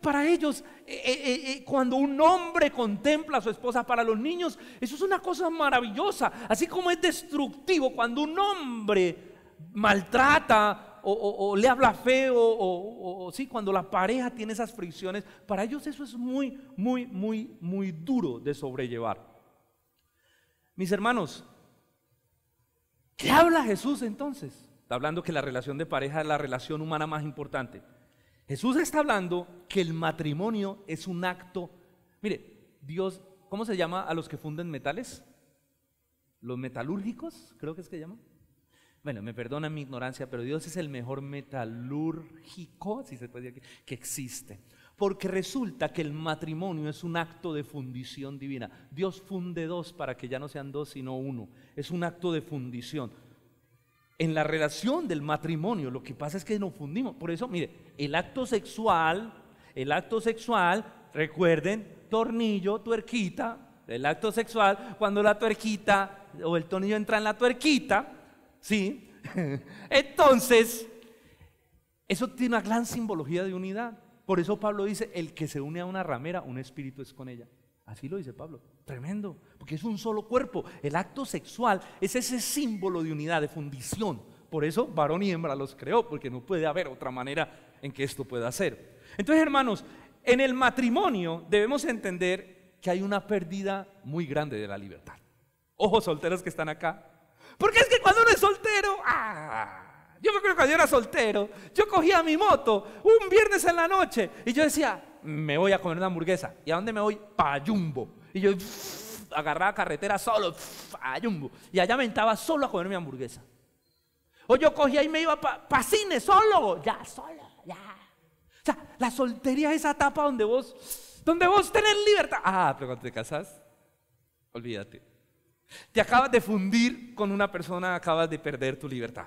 Para ellos, eh, eh, eh, cuando un hombre contempla a su esposa, para los niños, eso es una cosa maravillosa. Así como es destructivo cuando un hombre maltrata, o, le habla feo, o, cuando la pareja tiene esas fricciones, para ellos eso es muy, muy, muy, muy duro de sobrellevar. Mis hermanos, ¿qué habla Jesús entonces? Está hablando que la relación de pareja es la relación humana más importante. Jesús está hablando que el matrimonio es un acto. Mire, Dios, ¿cómo se llama a los que funden metales? Los metalúrgicos, creo que es que llaman. Bueno, me perdona mi ignorancia, pero Dios es el mejor metalúrgico, si se puede que existe. Porque resulta que el matrimonio es un acto de fundición divina. Dios funde dos para que ya no sean dos sino uno. Es un acto de fundición. En la relación del matrimonio lo que pasa es que nos fundimos. Por eso, mire, el acto sexual, el acto sexual, recuerden, tornillo, tuerquita, el acto sexual, cuando la tuerquita o el tornillo entra en la tuerquita, ¿sí? Entonces, eso tiene una gran simbología de unidad. Por eso Pablo dice, el que se une a una ramera, un espíritu es con ella. Así lo dice Pablo. Tremendo, porque es un solo cuerpo. El acto sexual es ese símbolo de unidad, de fundición. Por eso varón y hembra los creó, porque no puede haber otra manera en que esto pueda ser. Entonces, hermanos, en el matrimonio debemos entender que hay una pérdida muy grande de la libertad. Ojos solteros que están acá. Porque es que cuando uno es soltero, ¡ah! Yo me acuerdo que yo era soltero, yo cogía mi moto un viernes en la noche y yo decía, me voy a comer una hamburguesa. ¿Y a dónde me voy? Pa' Y yo agarraba carretera solo, Payumbo. Jumbo. Y allá me entraba solo a comer mi hamburguesa. O yo cogía y me iba para pa cine solo, ya, solo, ya. O sea, la soltería es esa etapa donde vos, donde vos tenés libertad. Ah, pero cuando te casas, olvídate. Te acabas de fundir con una persona, acabas de perder tu libertad.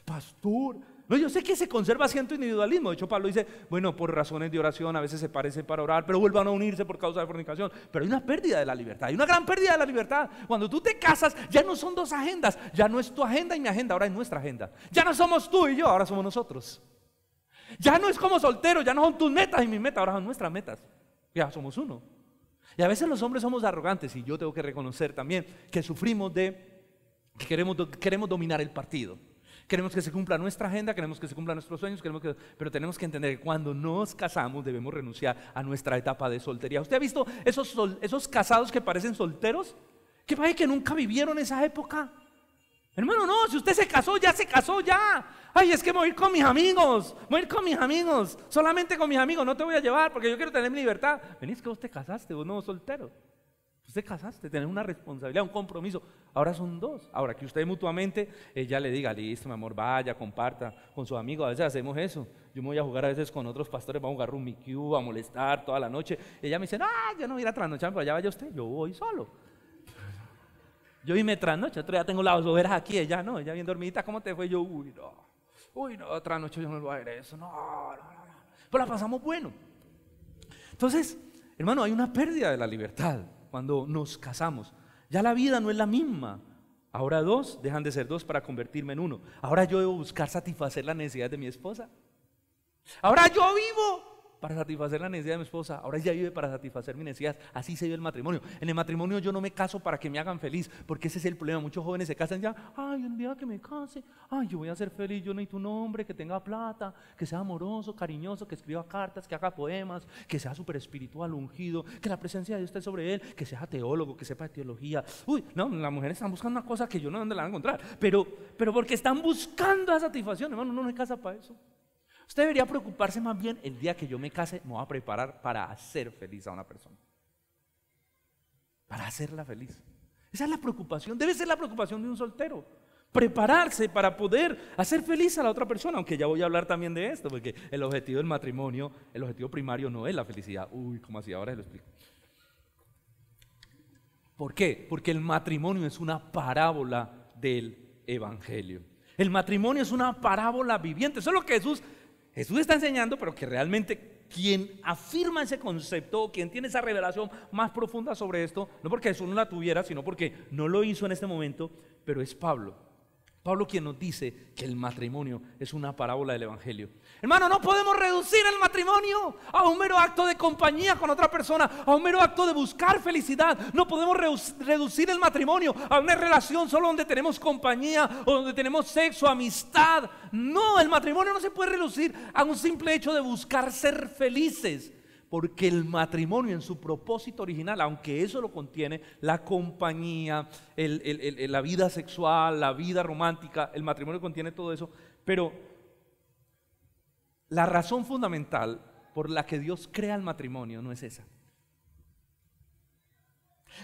Pastor. No, yo sé que se conserva cierto individualismo. De hecho, Pablo dice, bueno, por razones de oración a veces se parecen para orar, pero vuelvan a unirse por causa de fornicación. Pero hay una pérdida de la libertad, hay una gran pérdida de la libertad. Cuando tú te casas, ya no son dos agendas, ya no es tu agenda y mi agenda, ahora es nuestra agenda. Ya no somos tú y yo, ahora somos nosotros. Ya no es como soltero, ya no son tus metas y mis metas, ahora son nuestras metas. Ya somos uno. Y a veces los hombres somos arrogantes y yo tengo que reconocer también que sufrimos de que queremos, queremos dominar el partido. Queremos que se cumpla nuestra agenda, queremos que se cumplan nuestros sueños, queremos que... pero tenemos que entender que cuando nos casamos debemos renunciar a nuestra etapa de soltería. ¿Usted ha visto esos, esos casados que parecen solteros? Que pasa que nunca vivieron esa época. Hermano, no, si usted se casó, ya se casó, ya. Ay, es que voy a ir con mis amigos, voy a ir con mis amigos, solamente con mis amigos, no te voy a llevar porque yo quiero tener mi libertad. Venís que vos te casaste, vos no, soltero. Usted casaste, tenés una responsabilidad, un compromiso. Ahora son dos. Ahora que usted mutuamente, ella le diga, listo, mi amor, vaya, comparta con su amigo. A veces hacemos eso. Yo me voy a jugar a veces con otros pastores, vamos a jugar rummy a molestar toda la noche. Ella me dice, no, yo no voy a ir a pero allá vaya usted. Yo voy solo. Yo y me otro día tengo las overas aquí, ella no, ella bien dormidita, ¿cómo te fue? Yo, uy, no, uy, no, otra noche yo no voy a ver eso, no, no. Pero la pasamos bueno. Entonces, hermano, hay una pérdida de la libertad cuando nos casamos. Ya la vida no es la misma. Ahora dos dejan de ser dos para convertirme en uno. Ahora yo debo buscar satisfacer la necesidad de mi esposa. Ahora yo vivo para satisfacer la necesidad de mi esposa, ahora ella vive para satisfacer mi necesidad. Así se vive el matrimonio. En el matrimonio yo no me caso para que me hagan feliz, porque ese es el problema. Muchos jóvenes se casan ya, ay, un día que me case, ay, yo voy a ser feliz, yo necesito un hombre que tenga plata, que sea amoroso, cariñoso, que escriba cartas, que haga poemas, que sea súper espiritual, ungido, que la presencia de Dios esté sobre él, que sea teólogo, que sepa de teología. Uy, no, las mujeres están buscando una cosa que yo no sé dónde la van a encontrar, pero, pero porque están buscando la satisfacción, hermano, uno no se casa para eso. Usted debería preocuparse más bien el día que yo me case, me voy a preparar para hacer feliz a una persona. Para hacerla feliz. Esa es la preocupación, debe ser la preocupación de un soltero. Prepararse para poder hacer feliz a la otra persona, aunque ya voy a hablar también de esto, porque el objetivo del matrimonio, el objetivo primario no es la felicidad. Uy, ¿cómo así? Ahora se lo explico. ¿Por qué? Porque el matrimonio es una parábola del Evangelio. El matrimonio es una parábola viviente. Eso es lo que Jesús Jesús está enseñando, pero que realmente quien afirma ese concepto quien tiene esa revelación más profunda sobre esto, no porque Jesús no la tuviera, sino porque no lo hizo en este momento, pero es Pablo. Pablo quien nos dice que el matrimonio es una parábola del Evangelio. Hermano, no podemos reducir el matrimonio a un mero acto de compañía con otra persona, a un mero acto de buscar felicidad. No podemos reducir el matrimonio a una relación solo donde tenemos compañía o donde tenemos sexo, amistad. No, el matrimonio no se puede reducir a un simple hecho de buscar ser felices. Porque el matrimonio en su propósito original, aunque eso lo contiene, la compañía, la vida sexual, la vida romántica, el matrimonio contiene todo eso, pero la razón fundamental por la que Dios crea el matrimonio no es esa.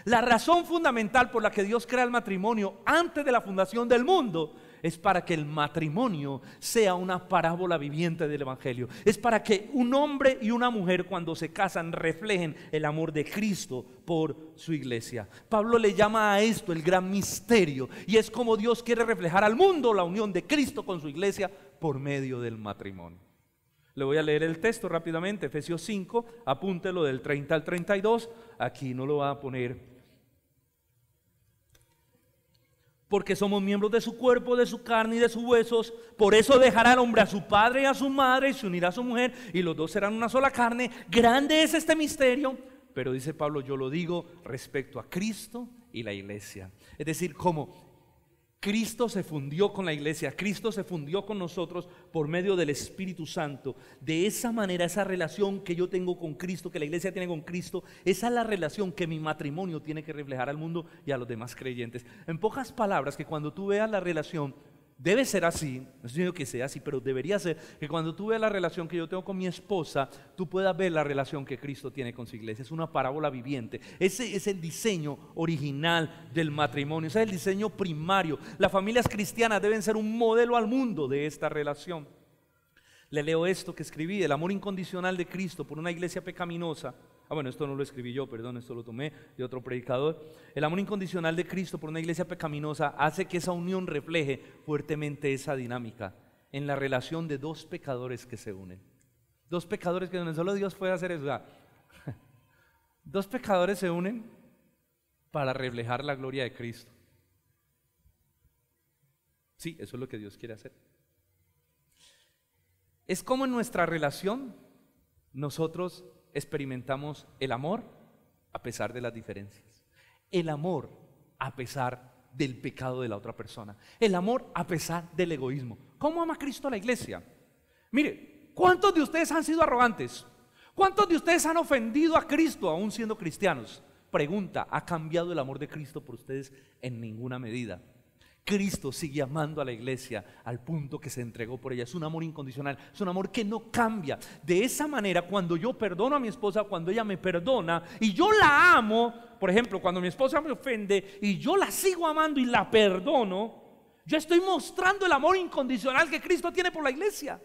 La razón fundamental por la que Dios crea el matrimonio antes de la fundación del mundo es para que el matrimonio sea una parábola viviente del Evangelio. Es para que un hombre y una mujer cuando se casan reflejen el amor de Cristo por su iglesia. Pablo le llama a esto el gran misterio y es como Dios quiere reflejar al mundo la unión de Cristo con su iglesia por medio del matrimonio. Le voy a leer el texto rápidamente, Efesios 5, apúntelo del 30 al 32, aquí no lo va a poner porque somos miembros de su cuerpo, de su carne y de sus huesos. Por eso dejará el hombre a su padre y a su madre y se unirá a su mujer y los dos serán una sola carne. Grande es este misterio. Pero dice Pablo, yo lo digo respecto a Cristo y la iglesia. Es decir, ¿cómo? Cristo se fundió con la iglesia, Cristo se fundió con nosotros por medio del Espíritu Santo. De esa manera, esa relación que yo tengo con Cristo, que la iglesia tiene con Cristo, esa es la relación que mi matrimonio tiene que reflejar al mundo y a los demás creyentes. En pocas palabras, que cuando tú veas la relación debe ser así, no estoy que sea así, pero debería ser que cuando tú veas la relación que yo tengo con mi esposa, tú puedas ver la relación que Cristo tiene con su iglesia. Es una parábola viviente. Ese es el diseño original del matrimonio, ese es el diseño primario. Las familias cristianas deben ser un modelo al mundo de esta relación. Le leo esto que escribí, el amor incondicional de Cristo por una iglesia pecaminosa Ah, bueno, esto no lo escribí yo, perdón, esto lo tomé de otro predicador. El amor incondicional de Cristo por una iglesia pecaminosa hace que esa unión refleje fuertemente esa dinámica en la relación de dos pecadores que se unen. Dos pecadores que solo Dios puede hacer eso. dos pecadores se unen para reflejar la gloria de Cristo. Sí, eso es lo que Dios quiere hacer. Es como en nuestra relación nosotros experimentamos el amor a pesar de las diferencias. El amor a pesar del pecado de la otra persona. El amor a pesar del egoísmo. ¿Cómo ama Cristo a la iglesia? Mire, ¿cuántos de ustedes han sido arrogantes? ¿Cuántos de ustedes han ofendido a Cristo aún siendo cristianos? Pregunta, ¿ha cambiado el amor de Cristo por ustedes en ninguna medida? Cristo sigue amando a la iglesia al punto que se entregó por ella. Es un amor incondicional, es un amor que no cambia. De esa manera, cuando yo perdono a mi esposa, cuando ella me perdona y yo la amo, por ejemplo, cuando mi esposa me ofende y yo la sigo amando y la perdono, yo estoy mostrando el amor incondicional que Cristo tiene por la iglesia.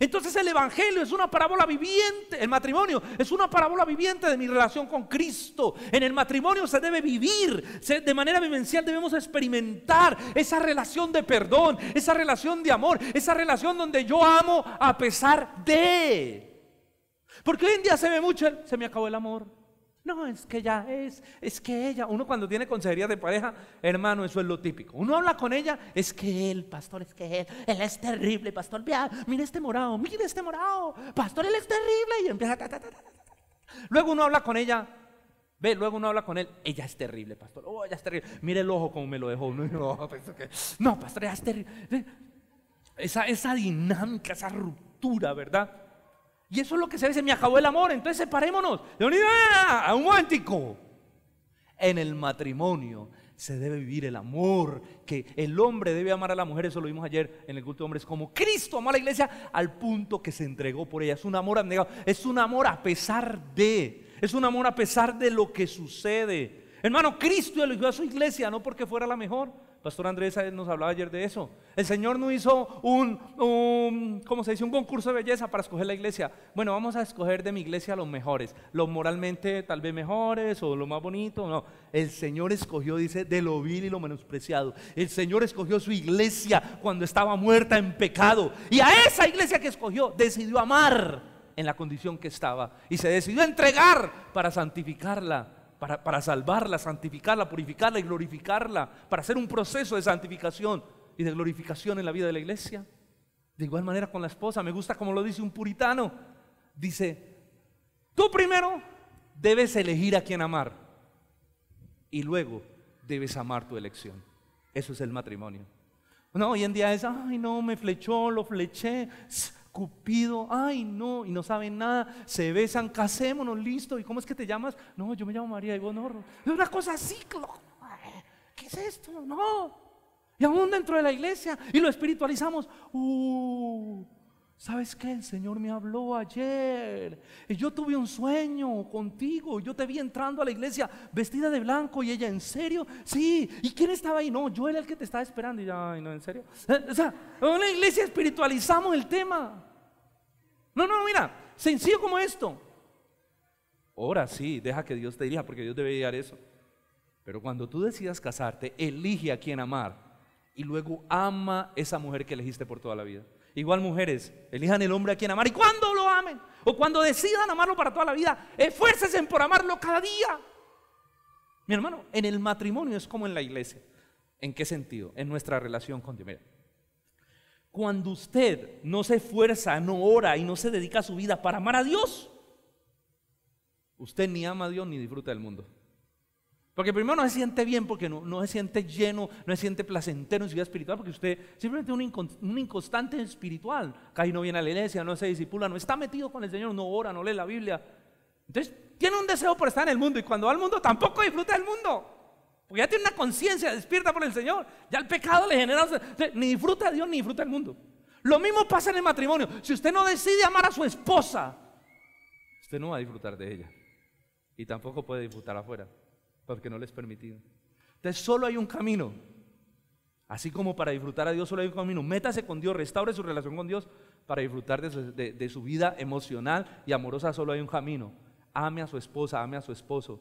Entonces el Evangelio es una parábola viviente, el matrimonio es una parábola viviente de mi relación con Cristo. En el matrimonio se debe vivir, de manera vivencial debemos experimentar esa relación de perdón, esa relación de amor, esa relación donde yo amo a pesar de. Porque hoy en día se ve mucho, se me acabó el amor. No, es que ella es, es que ella. Uno cuando tiene consejería de pareja, hermano, eso es lo típico. Uno habla con ella, es que él, pastor, es que él, él es terrible, pastor, mira este morado, Mira este morado, pastor, él es terrible. Y empieza. Ta, ta, ta, luego uno habla con ella, ve, luego uno habla con él, ella es terrible, pastor, oh, ella es terrible. Mire el ojo como me lo dejó uno. No, pues, no pastor, ella es terrible. Esa, esa dinámica, esa ruptura, ¿verdad? Y eso es lo que se dice, me acabó el amor, entonces separémonos. unidad, a un momentico. En el matrimonio se debe vivir el amor, que el hombre debe amar a la mujer, eso lo vimos ayer en el culto de hombres, como Cristo amó a la iglesia al punto que se entregó por ella. Es un amor abnegado, es un amor a pesar de, es un amor a pesar de lo que sucede. Hermano, Cristo eligió a su iglesia no porque fuera la mejor, Pastor Andrés nos hablaba ayer de eso. El Señor no hizo un, se dice? Un concurso de belleza para escoger la iglesia. Bueno, vamos a escoger de mi iglesia los mejores, los moralmente tal vez mejores o lo más bonito. No, el Señor escogió, dice, de lo vil y lo menospreciado. El Señor escogió su iglesia cuando estaba muerta en pecado. Y a esa iglesia que escogió decidió amar en la condición que estaba. Y se decidió entregar para santificarla para, salvarla, santificarla, purificarla y glorificarla, para hacer un proceso de santificación y de glorificación en la vida de la iglesia. De igual manera con la esposa, me gusta como lo dice un puritano. Dice, tú primero debes elegir a quien amar y luego debes amar tu elección. Eso es el matrimonio. No, hoy en día es, ay no, me flechó, lo fleché, Cupido ay no, y no saben nada, se besan, casémonos, listo, ¿y cómo es que te llamas? No, yo me llamo María, y vos no, es una cosa así, ¿qué es esto? No, y aún dentro de la iglesia, y lo espiritualizamos, uh, ¿Sabes qué? El Señor me habló ayer. Y yo tuve un sueño contigo. Yo te vi entrando a la iglesia vestida de blanco. Y ella, ¿en serio? Sí. ¿Y quién estaba ahí? No, yo era el que te estaba esperando. Y ya, ay, no, ¿en serio? Eh, o sea, en la iglesia espiritualizamos el tema. No, no, mira, sencillo como esto. Ahora sí, deja que Dios te dirija, porque Dios debe guiar eso. Pero cuando tú decidas casarte, elige a quien amar. Y luego ama esa mujer que elegiste por toda la vida. Igual mujeres, elijan el hombre a quien amar y cuando lo amen o cuando decidan amarlo para toda la vida, esfuércense por amarlo cada día. Mi hermano, en el matrimonio es como en la iglesia. ¿En qué sentido? En nuestra relación con Dios. Mira, cuando usted no se esfuerza, no ora y no se dedica a su vida para amar a Dios, usted ni ama a Dios ni disfruta del mundo. Porque primero no se siente bien, porque no, se siente lleno, no se siente placentero en su vida espiritual, porque usted simplemente tiene un, inconstante espiritual. Casi no viene a la iglesia, no se disipula, no está metido con el Señor, no ora, no lee la Biblia. Entonces tiene un deseo por estar en el mundo y cuando va al mundo tampoco disfruta del mundo. Porque ya tiene una conciencia despierta por el Señor. Ya el pecado le genera, ni disfruta de Dios ni disfruta del mundo. Lo mismo pasa en el matrimonio. Si usted no decide amar a su esposa, usted no va a disfrutar de ella. Y tampoco puede disfrutar afuera porque no les permitido. Entonces solo hay un camino. Así como para disfrutar a Dios solo hay un camino. Métase con Dios, restaure su relación con Dios. Para disfrutar de su, vida emocional y amorosa solo hay un camino. Ame a su esposa, ame a su esposo.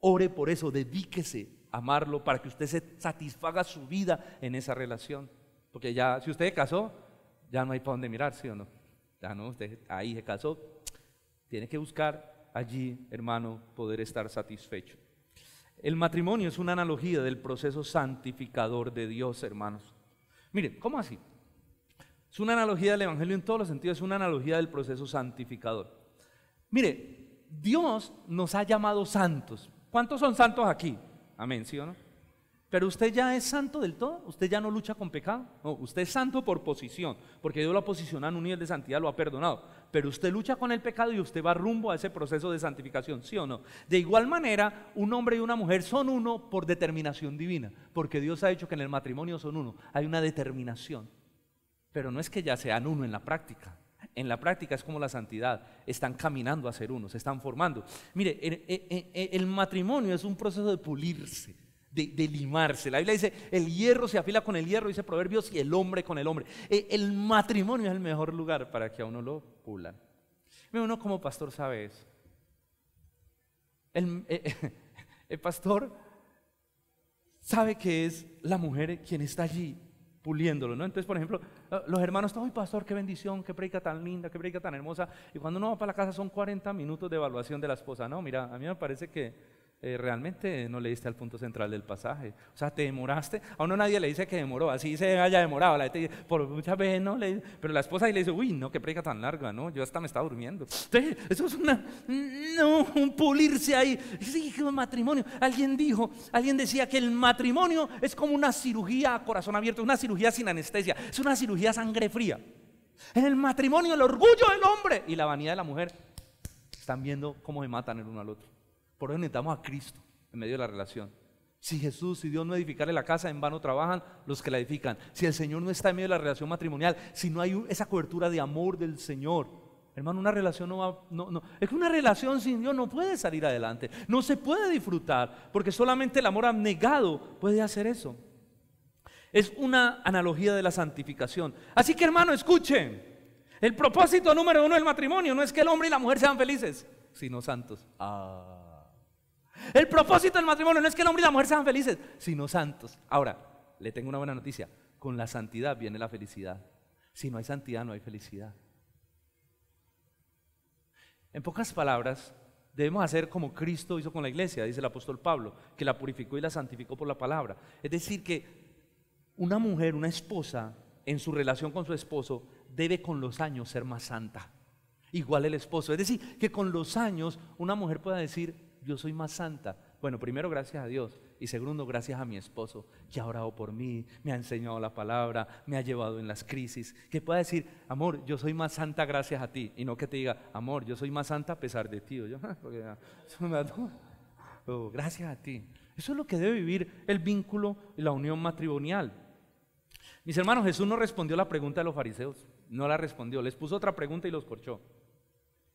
Ore por eso, dedíquese a amarlo para que usted se satisfaga su vida en esa relación. Porque ya, si usted se casó, ya no hay para dónde mirar, ¿sí o no? Ya no, usted ahí se casó. Tiene que buscar allí, hermano, poder estar satisfecho. El matrimonio es una analogía del proceso santificador de Dios, hermanos. Miren, ¿cómo así? Es una analogía del Evangelio en todos los sentidos, es una analogía del proceso santificador. Mire, Dios nos ha llamado santos. ¿Cuántos son santos aquí? Amén, ¿sí o no? Pero usted ya es santo del todo, usted ya no lucha con pecado. No, usted es santo por posición, porque Dios lo ha posicionado en un nivel de santidad, lo ha perdonado. Pero usted lucha con el pecado y usted va rumbo a ese proceso de santificación, ¿sí o no? De igual manera, un hombre y una mujer son uno por determinación divina, porque Dios ha dicho que en el matrimonio son uno, hay una determinación. Pero no es que ya sean uno en la práctica, en la práctica es como la santidad, están caminando a ser uno, se están formando. Mire, el matrimonio es un proceso de pulirse de, limarse. La Biblia dice, el hierro se afila con el hierro, dice Proverbios, y el hombre con el hombre. Eh, el matrimonio es el mejor lugar para que a uno lo pulan. Uno como pastor sabe eso. Eh, el, pastor sabe que es la mujer quien está allí puliéndolo, ¿no? Entonces, por ejemplo, los hermanos, están ay pastor, qué bendición, qué predica tan linda, qué predica tan hermosa. Y cuando uno va para la casa son 40 minutos de evaluación de la esposa. No, mira, a mí me parece que eh, realmente no leíste al punto central del pasaje. O sea, te demoraste. A uno nadie le dice que demoró, así se haya demorado. La gente dice, por muchas veces no le Pero la esposa ahí le dice, uy, no, qué predica tan larga, ¿no? Yo hasta me estaba durmiendo. eso es una. No, un pulirse ahí. Sí, matrimonio. Alguien dijo, alguien decía que el matrimonio es como una cirugía a corazón abierto, una cirugía sin anestesia, es una cirugía a sangre fría. En el matrimonio, el orgullo del hombre y la vanidad de la mujer están viendo cómo se matan el uno al otro. Por eso necesitamos a Cristo en medio de la relación. Si Jesús, y Dios no edificarle la casa, en vano trabajan los que la edifican. Si el Señor no está en medio de la relación matrimonial, si no hay esa cobertura de amor del Señor, hermano, una relación no va, no, no. Es que una relación sin Dios no puede salir adelante, no se puede disfrutar, porque solamente el amor abnegado puede hacer eso. Es una analogía de la santificación. Así que hermano, escuchen, el propósito número uno del matrimonio no es que el hombre y la mujer sean felices, sino santos. Ah. El propósito del matrimonio no es que el hombre y la mujer sean felices, sino santos. Ahora, le tengo una buena noticia. Con la santidad viene la felicidad. Si no hay santidad, no hay felicidad. En pocas palabras, debemos hacer como Cristo hizo con la iglesia, dice el apóstol Pablo, que la purificó y la santificó por la palabra. Es decir, que una mujer, una esposa, en su relación con su esposo, debe con los años ser más santa. Igual el esposo. Es decir, que con los años una mujer pueda decir, yo soy más santa. Bueno, primero gracias a Dios y segundo gracias a mi esposo que ha orado por mí, me ha enseñado la palabra, me ha llevado en las crisis. Que pueda decir, amor, yo soy más santa gracias a ti y no que te diga, amor, yo soy más santa a pesar de ti. Yo, oh, gracias a ti. Eso es lo que debe vivir el vínculo y la unión matrimonial. Mis hermanos, Jesús no respondió la pregunta de los fariseos, no la respondió, les puso otra pregunta y los corchó.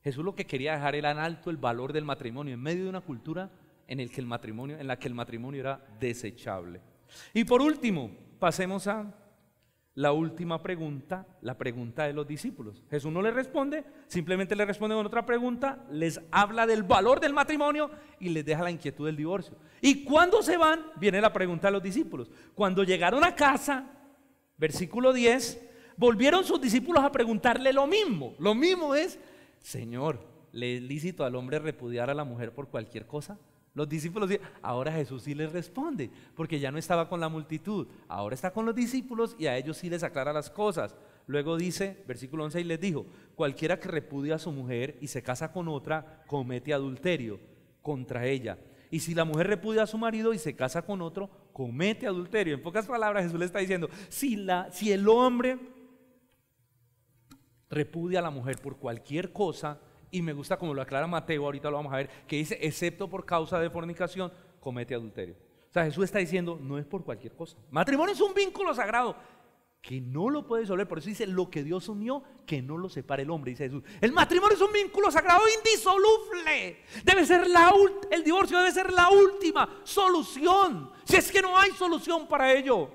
Jesús lo que quería dejar era en alto el valor del matrimonio en medio de una cultura en, el que el matrimonio, en la que el matrimonio era desechable. Y por último, pasemos a la última pregunta, la pregunta de los discípulos. Jesús no le responde, simplemente le responde con otra pregunta, les habla del valor del matrimonio y les deja la inquietud del divorcio. ¿Y cuando se van? Viene la pregunta de los discípulos. Cuando llegaron a casa, versículo 10, volvieron sus discípulos a preguntarle lo mismo. Lo mismo es, Señor, ¿le es lícito al hombre repudiar a la mujer por cualquier cosa? Los discípulos, dicen, ahora Jesús sí les responde, porque ya no estaba con la multitud, ahora está con los discípulos y a ellos sí les aclara las cosas. Luego dice, versículo 11, y les dijo, cualquiera que repudia a su mujer y se casa con otra, comete adulterio contra ella. Y si la mujer repudia a su marido y se casa con otro, comete adulterio. En pocas palabras Jesús le está diciendo, si, la, si el hombre repudia a la mujer por cualquier cosa, y me gusta como lo aclara Mateo, ahorita lo vamos a ver, que dice, excepto por causa de fornicación, comete adulterio. O sea, Jesús está diciendo, no es por cualquier cosa. Matrimonio es un vínculo sagrado que no lo puede disolver. Por eso dice, lo que Dios unió, que no lo separe el hombre, dice Jesús. El matrimonio es un vínculo sagrado indisoluble. Debe ser la el divorcio debe ser la última solución. Si es que no hay solución para ello.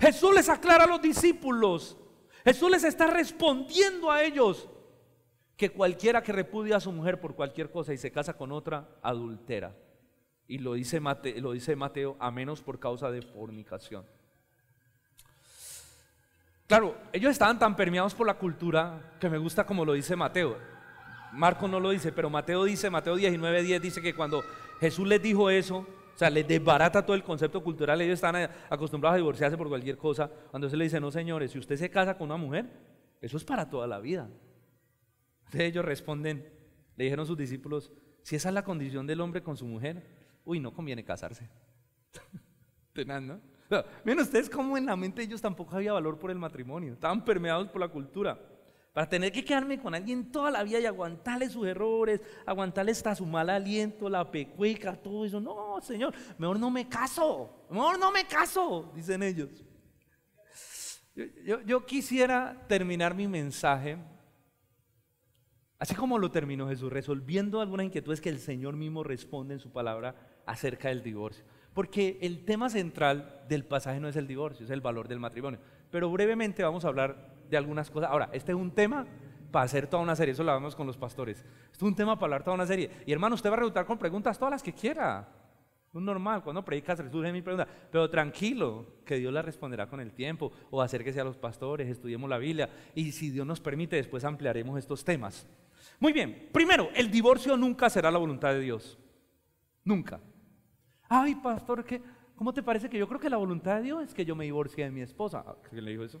Jesús les aclara a los discípulos Jesús les está respondiendo a ellos que cualquiera que repudia a su mujer por cualquier cosa y se casa con otra, adultera. Y lo dice, Mateo, lo dice Mateo, a menos por causa de fornicación. Claro, ellos estaban tan permeados por la cultura que me gusta como lo dice Mateo. Marco no lo dice, pero Mateo dice, Mateo 19, 10 dice que cuando Jesús les dijo eso, o sea, les desbarata todo el concepto cultural. Ellos están eh, acostumbrados a divorciarse por cualquier cosa. Cuando se le dice, no señores, si usted se casa con una mujer, eso es para toda la vida. Entonces ellos responden, le dijeron sus discípulos, si esa es la condición del hombre con su mujer, uy, no conviene casarse. Tenaz, ¿no? Miren ustedes cómo en la mente ellos tampoco había valor por el matrimonio, estaban permeados por la cultura. Para tener que quedarme con alguien toda la vida y aguantarle sus errores, aguantarle hasta su mal aliento, la pecueca, todo eso. No, Señor, mejor no me caso, mejor no me caso, dicen ellos. Yo, quisiera terminar mi mensaje, así como lo terminó Jesús, resolviendo algunas inquietudes que el Señor mismo responde en su palabra acerca del divorcio. Porque el tema central del pasaje no es el divorcio, es el valor del matrimonio. Pero brevemente vamos a hablar de algunas cosas. Ahora, este es un tema para hacer toda una serie, eso lo hablamos con los pastores. Este es un tema para hablar toda una serie. Y hermano, usted va a resultar con preguntas todas las que quiera. Es normal, cuando predicas resurge mi pregunta, pero tranquilo, que Dios la responderá con el tiempo, o acérquese a los pastores, estudiemos la Biblia, y si Dios nos permite, después ampliaremos estos temas. Muy bien, primero, el divorcio nunca será la voluntad de Dios. Nunca. Ay, pastor, ¿qué? ¿cómo te parece que yo creo que la voluntad de Dios es que yo me divorcie de mi esposa? Ah, ¿Quién le dijo eso?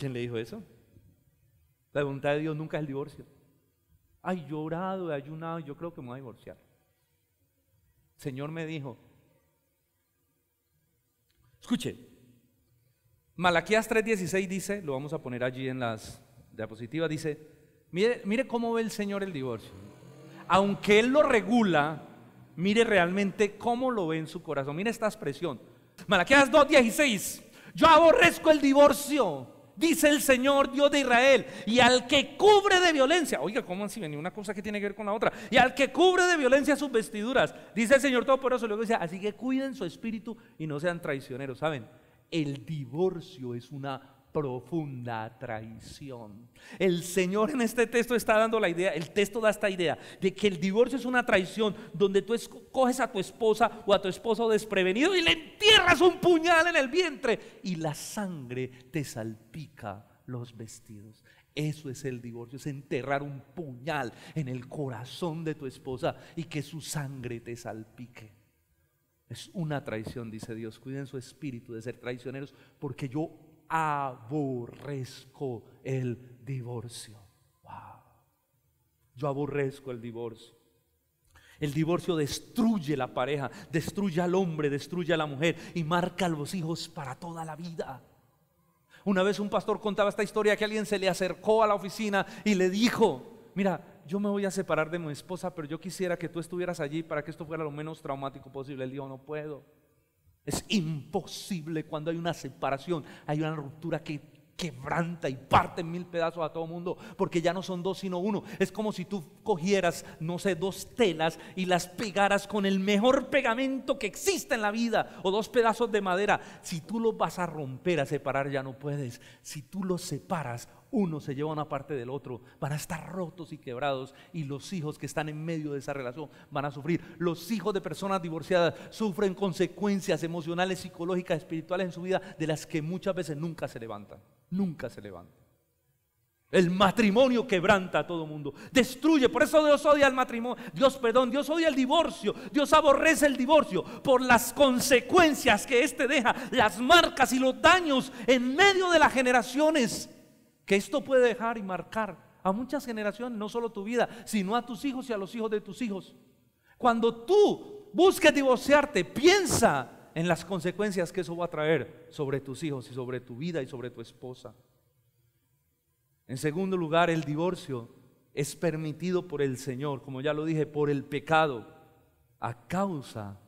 ¿Quién le dijo eso? La voluntad de Dios nunca es el divorcio. Ay, llorado, he ayunado, yo creo que me voy a divorciar. Señor me dijo, escuche, Malaquías 3:16 dice, lo vamos a poner allí en las diapositivas, dice, mire, mire cómo ve el Señor el divorcio. Aunque Él lo regula, mire realmente cómo lo ve en su corazón. Mire esta expresión. Malaquías 2:16, yo aborrezco el divorcio dice el Señor Dios de Israel, y al que cubre de violencia, oiga, ¿cómo así venía una cosa que tiene que ver con la otra? Y al que cubre de violencia sus vestiduras, dice el Señor todo por eso, luego dice, así que cuiden su espíritu y no sean traicioneros, ¿saben? El divorcio es una profunda traición. El Señor en este texto está dando la idea, el texto da esta idea de que el divorcio es una traición donde tú coges a tu esposa o a tu esposo desprevenido y le entierras un puñal en el vientre y la sangre te salpica los vestidos. Eso es el divorcio, es enterrar un puñal en el corazón de tu esposa y que su sangre te salpique. Es una traición, dice Dios. Cuiden su espíritu de ser traicioneros porque yo aborrezco el divorcio. Yo aborrezco el divorcio. El divorcio destruye la pareja, destruye al hombre, destruye a la mujer y marca a los hijos para toda la vida. Una vez un pastor contaba esta historia que alguien se le acercó a la oficina y le dijo, mira, yo me voy a separar de mi esposa, pero yo quisiera que tú estuvieras allí para que esto fuera lo menos traumático posible. Él dijo, no puedo. Es imposible cuando hay una separación, hay una ruptura que quebranta y parte en mil pedazos a todo mundo, porque ya no son dos sino uno. Es como si tú cogieras, no sé, dos telas y las pegaras con el mejor pegamento que existe en la vida, o dos pedazos de madera. Si tú los vas a romper, a separar, ya no puedes. Si tú los separas, uno se lleva una parte del otro, van a estar rotos y quebrados y los hijos que están en medio de esa relación van a sufrir. Los hijos de personas divorciadas sufren consecuencias emocionales, psicológicas, espirituales en su vida de las que muchas veces nunca se levantan, nunca se levantan. El matrimonio quebranta a todo mundo, destruye, por eso Dios odia el matrimonio, Dios perdón, Dios odia el divorcio, Dios aborrece el divorcio por las consecuencias que éste deja, las marcas y los daños en medio de las generaciones que esto puede dejar y marcar a muchas generaciones, no solo tu vida, sino a tus hijos y a los hijos de tus hijos. Cuando tú busques divorciarte, piensa en las consecuencias que eso va a traer sobre tus hijos y sobre tu vida y sobre tu esposa. En segundo lugar, el divorcio es permitido por el Señor, como ya lo dije, por el pecado, a causa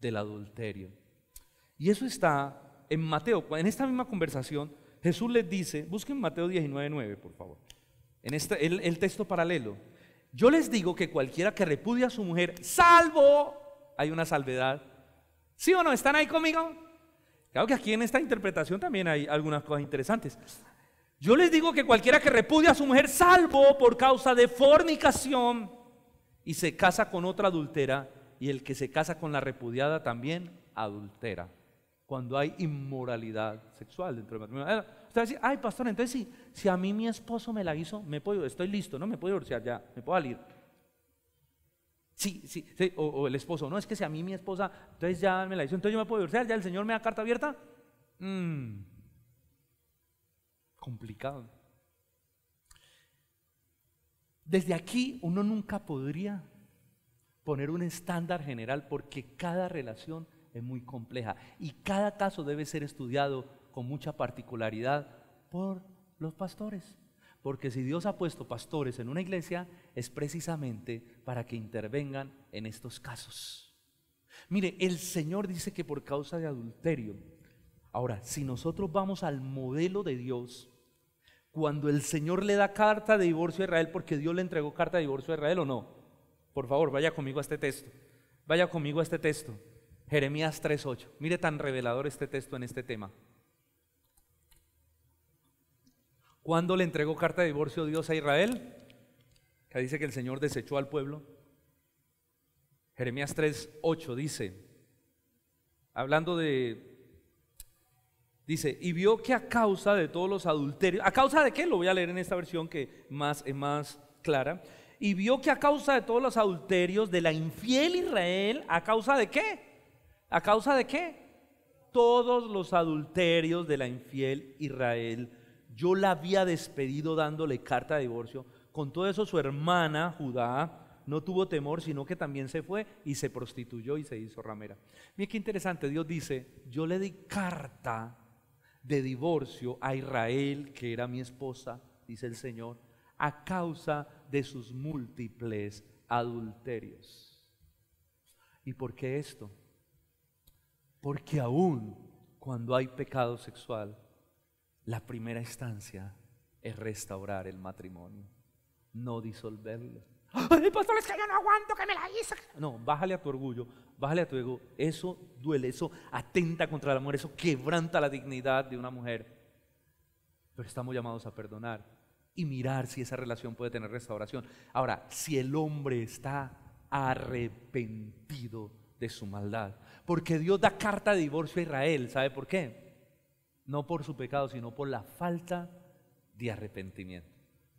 del adulterio. Y eso está en Mateo, en esta misma conversación, Jesús les dice, busquen Mateo 19, 9, por favor, en este, el, el texto paralelo. Yo les digo que cualquiera que repudia a su mujer, salvo, hay una salvedad. ¿Sí o no? ¿Están ahí conmigo? Claro que aquí en esta interpretación también hay algunas cosas interesantes. Yo les digo que cualquiera que repudia a su mujer, salvo por causa de fornicación, y se casa con otra adultera, y el que se casa con la repudiada también adultera cuando hay inmoralidad sexual dentro del matrimonio. Usted va a decir, ay pastor, entonces si, si a mí mi esposo me la hizo, me puedo, estoy listo, no me puedo divorciar ya, me puedo salir. Sí, sí, O, el esposo, no, es que si a mí mi esposa, entonces ya me la hizo, entonces yo me puedo divorciar, ya el Señor me da carta abierta. Mm. Complicado. Desde aquí uno nunca podría poner un estándar general porque cada relación es muy compleja y cada caso debe ser estudiado con mucha particularidad por los pastores. Porque si Dios ha puesto pastores en una iglesia es precisamente para que intervengan en estos casos. Mire, el Señor dice que por causa de adulterio. Ahora, si nosotros vamos al modelo de Dios, cuando el Señor le da carta de divorcio a Israel, porque Dios le entregó carta de divorcio a Israel o no. Por favor, vaya conmigo a este texto. Vaya conmigo a este texto. Jeremías 3.8. Mire tan revelador este texto en este tema. ¿Cuándo le entregó carta de divorcio Dios a Israel? Que dice que el Señor desechó al pueblo. Jeremías 3.8 dice, hablando de Dice, y vio que a causa de todos los adulterios, ¿a causa de qué? Lo voy a leer en esta versión que más, es eh, más clara. Y vio que a causa de todos los adulterios de la infiel Israel, ¿a causa de qué? ¿A causa de qué? Todos los adulterios de la infiel Israel. Yo la había despedido dándole carta de divorcio. Con todo eso su hermana Judá no tuvo temor, sino que también se fue y se prostituyó y se hizo ramera. mira qué interesante, Dios dice, yo le di carta de divorcio a Israel, que era mi esposa, dice el Señor, a causa de sus múltiples adulterios. ¿Y por qué esto? Porque aún cuando hay pecado sexual, la primera instancia es restaurar el matrimonio, no disolverlo. Ay, pastor, es que yo no aguanto que me la hice. No, bájale a tu orgullo, bájale a tu ego. Eso duele, eso atenta contra el amor, eso quebranta la dignidad de una mujer. Pero estamos llamados a perdonar y mirar si esa relación puede tener restauración. Ahora, si el hombre está arrepentido de su maldad, porque Dios da carta de divorcio a Israel. ¿Sabe por qué? No por su pecado, sino por la falta de arrepentimiento.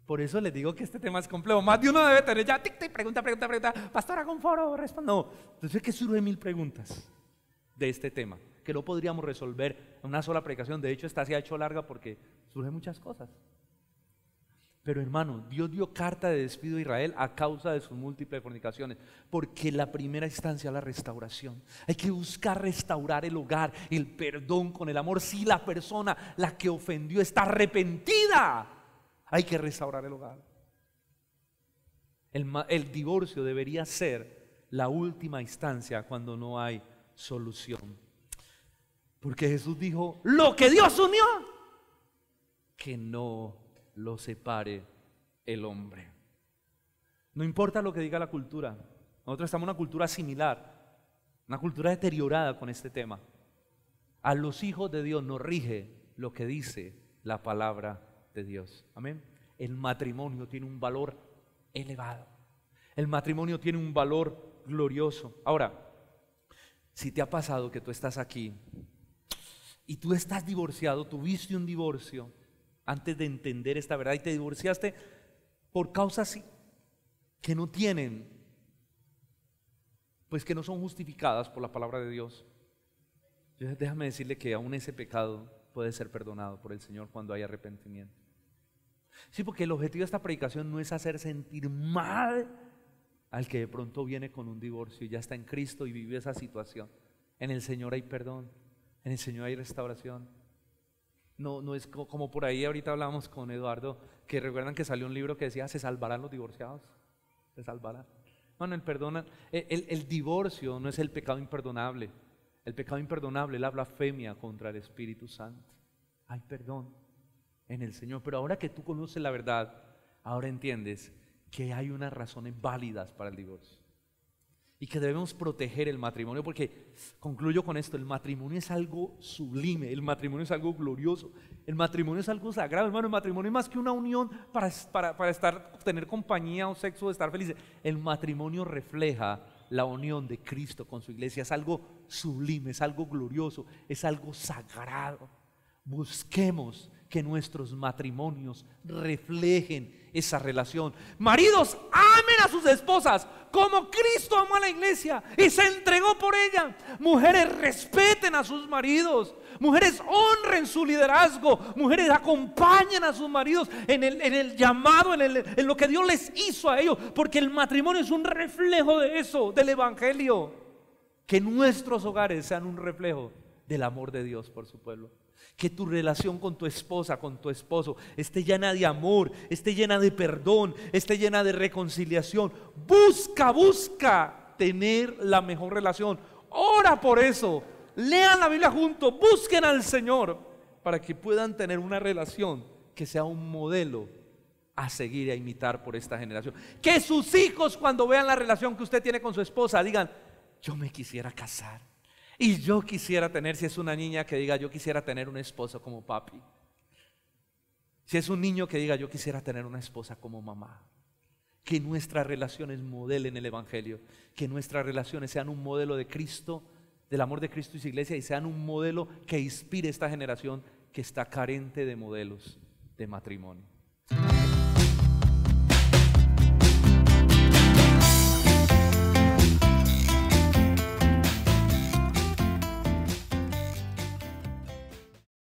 Por eso les digo que este tema es complejo. Más de uno debe tener ya tic, pregunta, pregunta, pregunta. Pastora, con foro, respondo. No. Entonces, que surgen mil preguntas de este tema? Que no podríamos resolver en una sola predicación. De hecho, esta se ha hecho larga porque surgen muchas cosas. Pero hermano, Dios dio carta de despido a Israel a causa de sus múltiples fornicaciones, porque la primera instancia es la restauración. Hay que buscar restaurar el hogar, el perdón con el amor. Si la persona, la que ofendió, está arrepentida, hay que restaurar el hogar. El, divorcio debería ser la última instancia cuando no hay solución. Porque Jesús dijo, lo que Dios unió, que no lo separe el hombre. No importa lo que diga la cultura. Nosotros estamos en una cultura similar, una cultura deteriorada con este tema. A los hijos de Dios nos rige lo que dice la palabra de Dios. Amén. El matrimonio tiene un valor elevado. El matrimonio tiene un valor glorioso. Ahora, si te ha pasado que tú estás aquí y tú estás divorciado, tuviste un divorcio, antes de entender esta verdad y te divorciaste por causas que no tienen, pues que no son justificadas por la palabra de Dios. Déjame decirle que aún ese pecado puede ser perdonado por el Señor cuando hay arrepentimiento. Sí, porque el objetivo de esta predicación no es hacer sentir mal al que de pronto viene con un divorcio y ya está en Cristo y vive esa situación. En el Señor hay perdón, en el Señor hay restauración, no, es como por ahí ahorita hablábamos con Eduardo, que recuerdan que salió un libro que decía, se salvarán los divorciados, se salvarán. Bueno, el, perdona, e-, el, el divorcio no es el pecado imperdonable, el pecado imperdonable es la blasfemia contra el Espíritu Santo. Hay perdón en el Señor, pero ahora que tú conoces la verdad, ahora entiendes que hay unas razones válidas para el divorcio y que debemos proteger el matrimonio, porque concluyo con esto, el matrimonio es algo sublime, el matrimonio es algo glorioso, el matrimonio es algo sagrado, hermano, el matrimonio es más que una unión para, para, estar, tener compañía o sexo, estar felices, el matrimonio refleja la unión de Cristo con su iglesia, es algo sublime, es algo glorioso, es algo sagrado. Busquemos que nuestros matrimonios reflejen esa relación. Maridos, amen a sus esposas como Cristo amó a la iglesia y se entregó por ella. Mujeres, respeten a sus maridos. Mujeres, honren su liderazgo. Mujeres, acompañen a sus maridos en el, en el llamado, en lo que Dios les hizo a ellos. Porque el matrimonio es un reflejo de eso, del Evangelio. Que nuestros hogares sean un reflejo del amor de Dios por su pueblo. Que tu relación con tu esposa, con tu esposo, esté llena de amor, esté llena de perdón, esté llena de reconciliación. Busca, busca tener la mejor relación. Ora por eso. Lean la Biblia juntos. Busquen al Señor para que puedan tener una relación que sea un modelo a seguir y a imitar por esta generación. Que sus hijos cuando vean la relación que usted tiene con su esposa digan, yo me quisiera casar. Y yo quisiera tener, si es una niña que diga, yo quisiera tener un esposo como papi. Si es un niño que diga, yo quisiera tener una esposa como mamá. Que nuestras relaciones modelen el Evangelio. Que nuestras relaciones sean un modelo de Cristo, del amor de Cristo y su iglesia, y sean un modelo que inspire esta generación que está carente de modelos de matrimonio.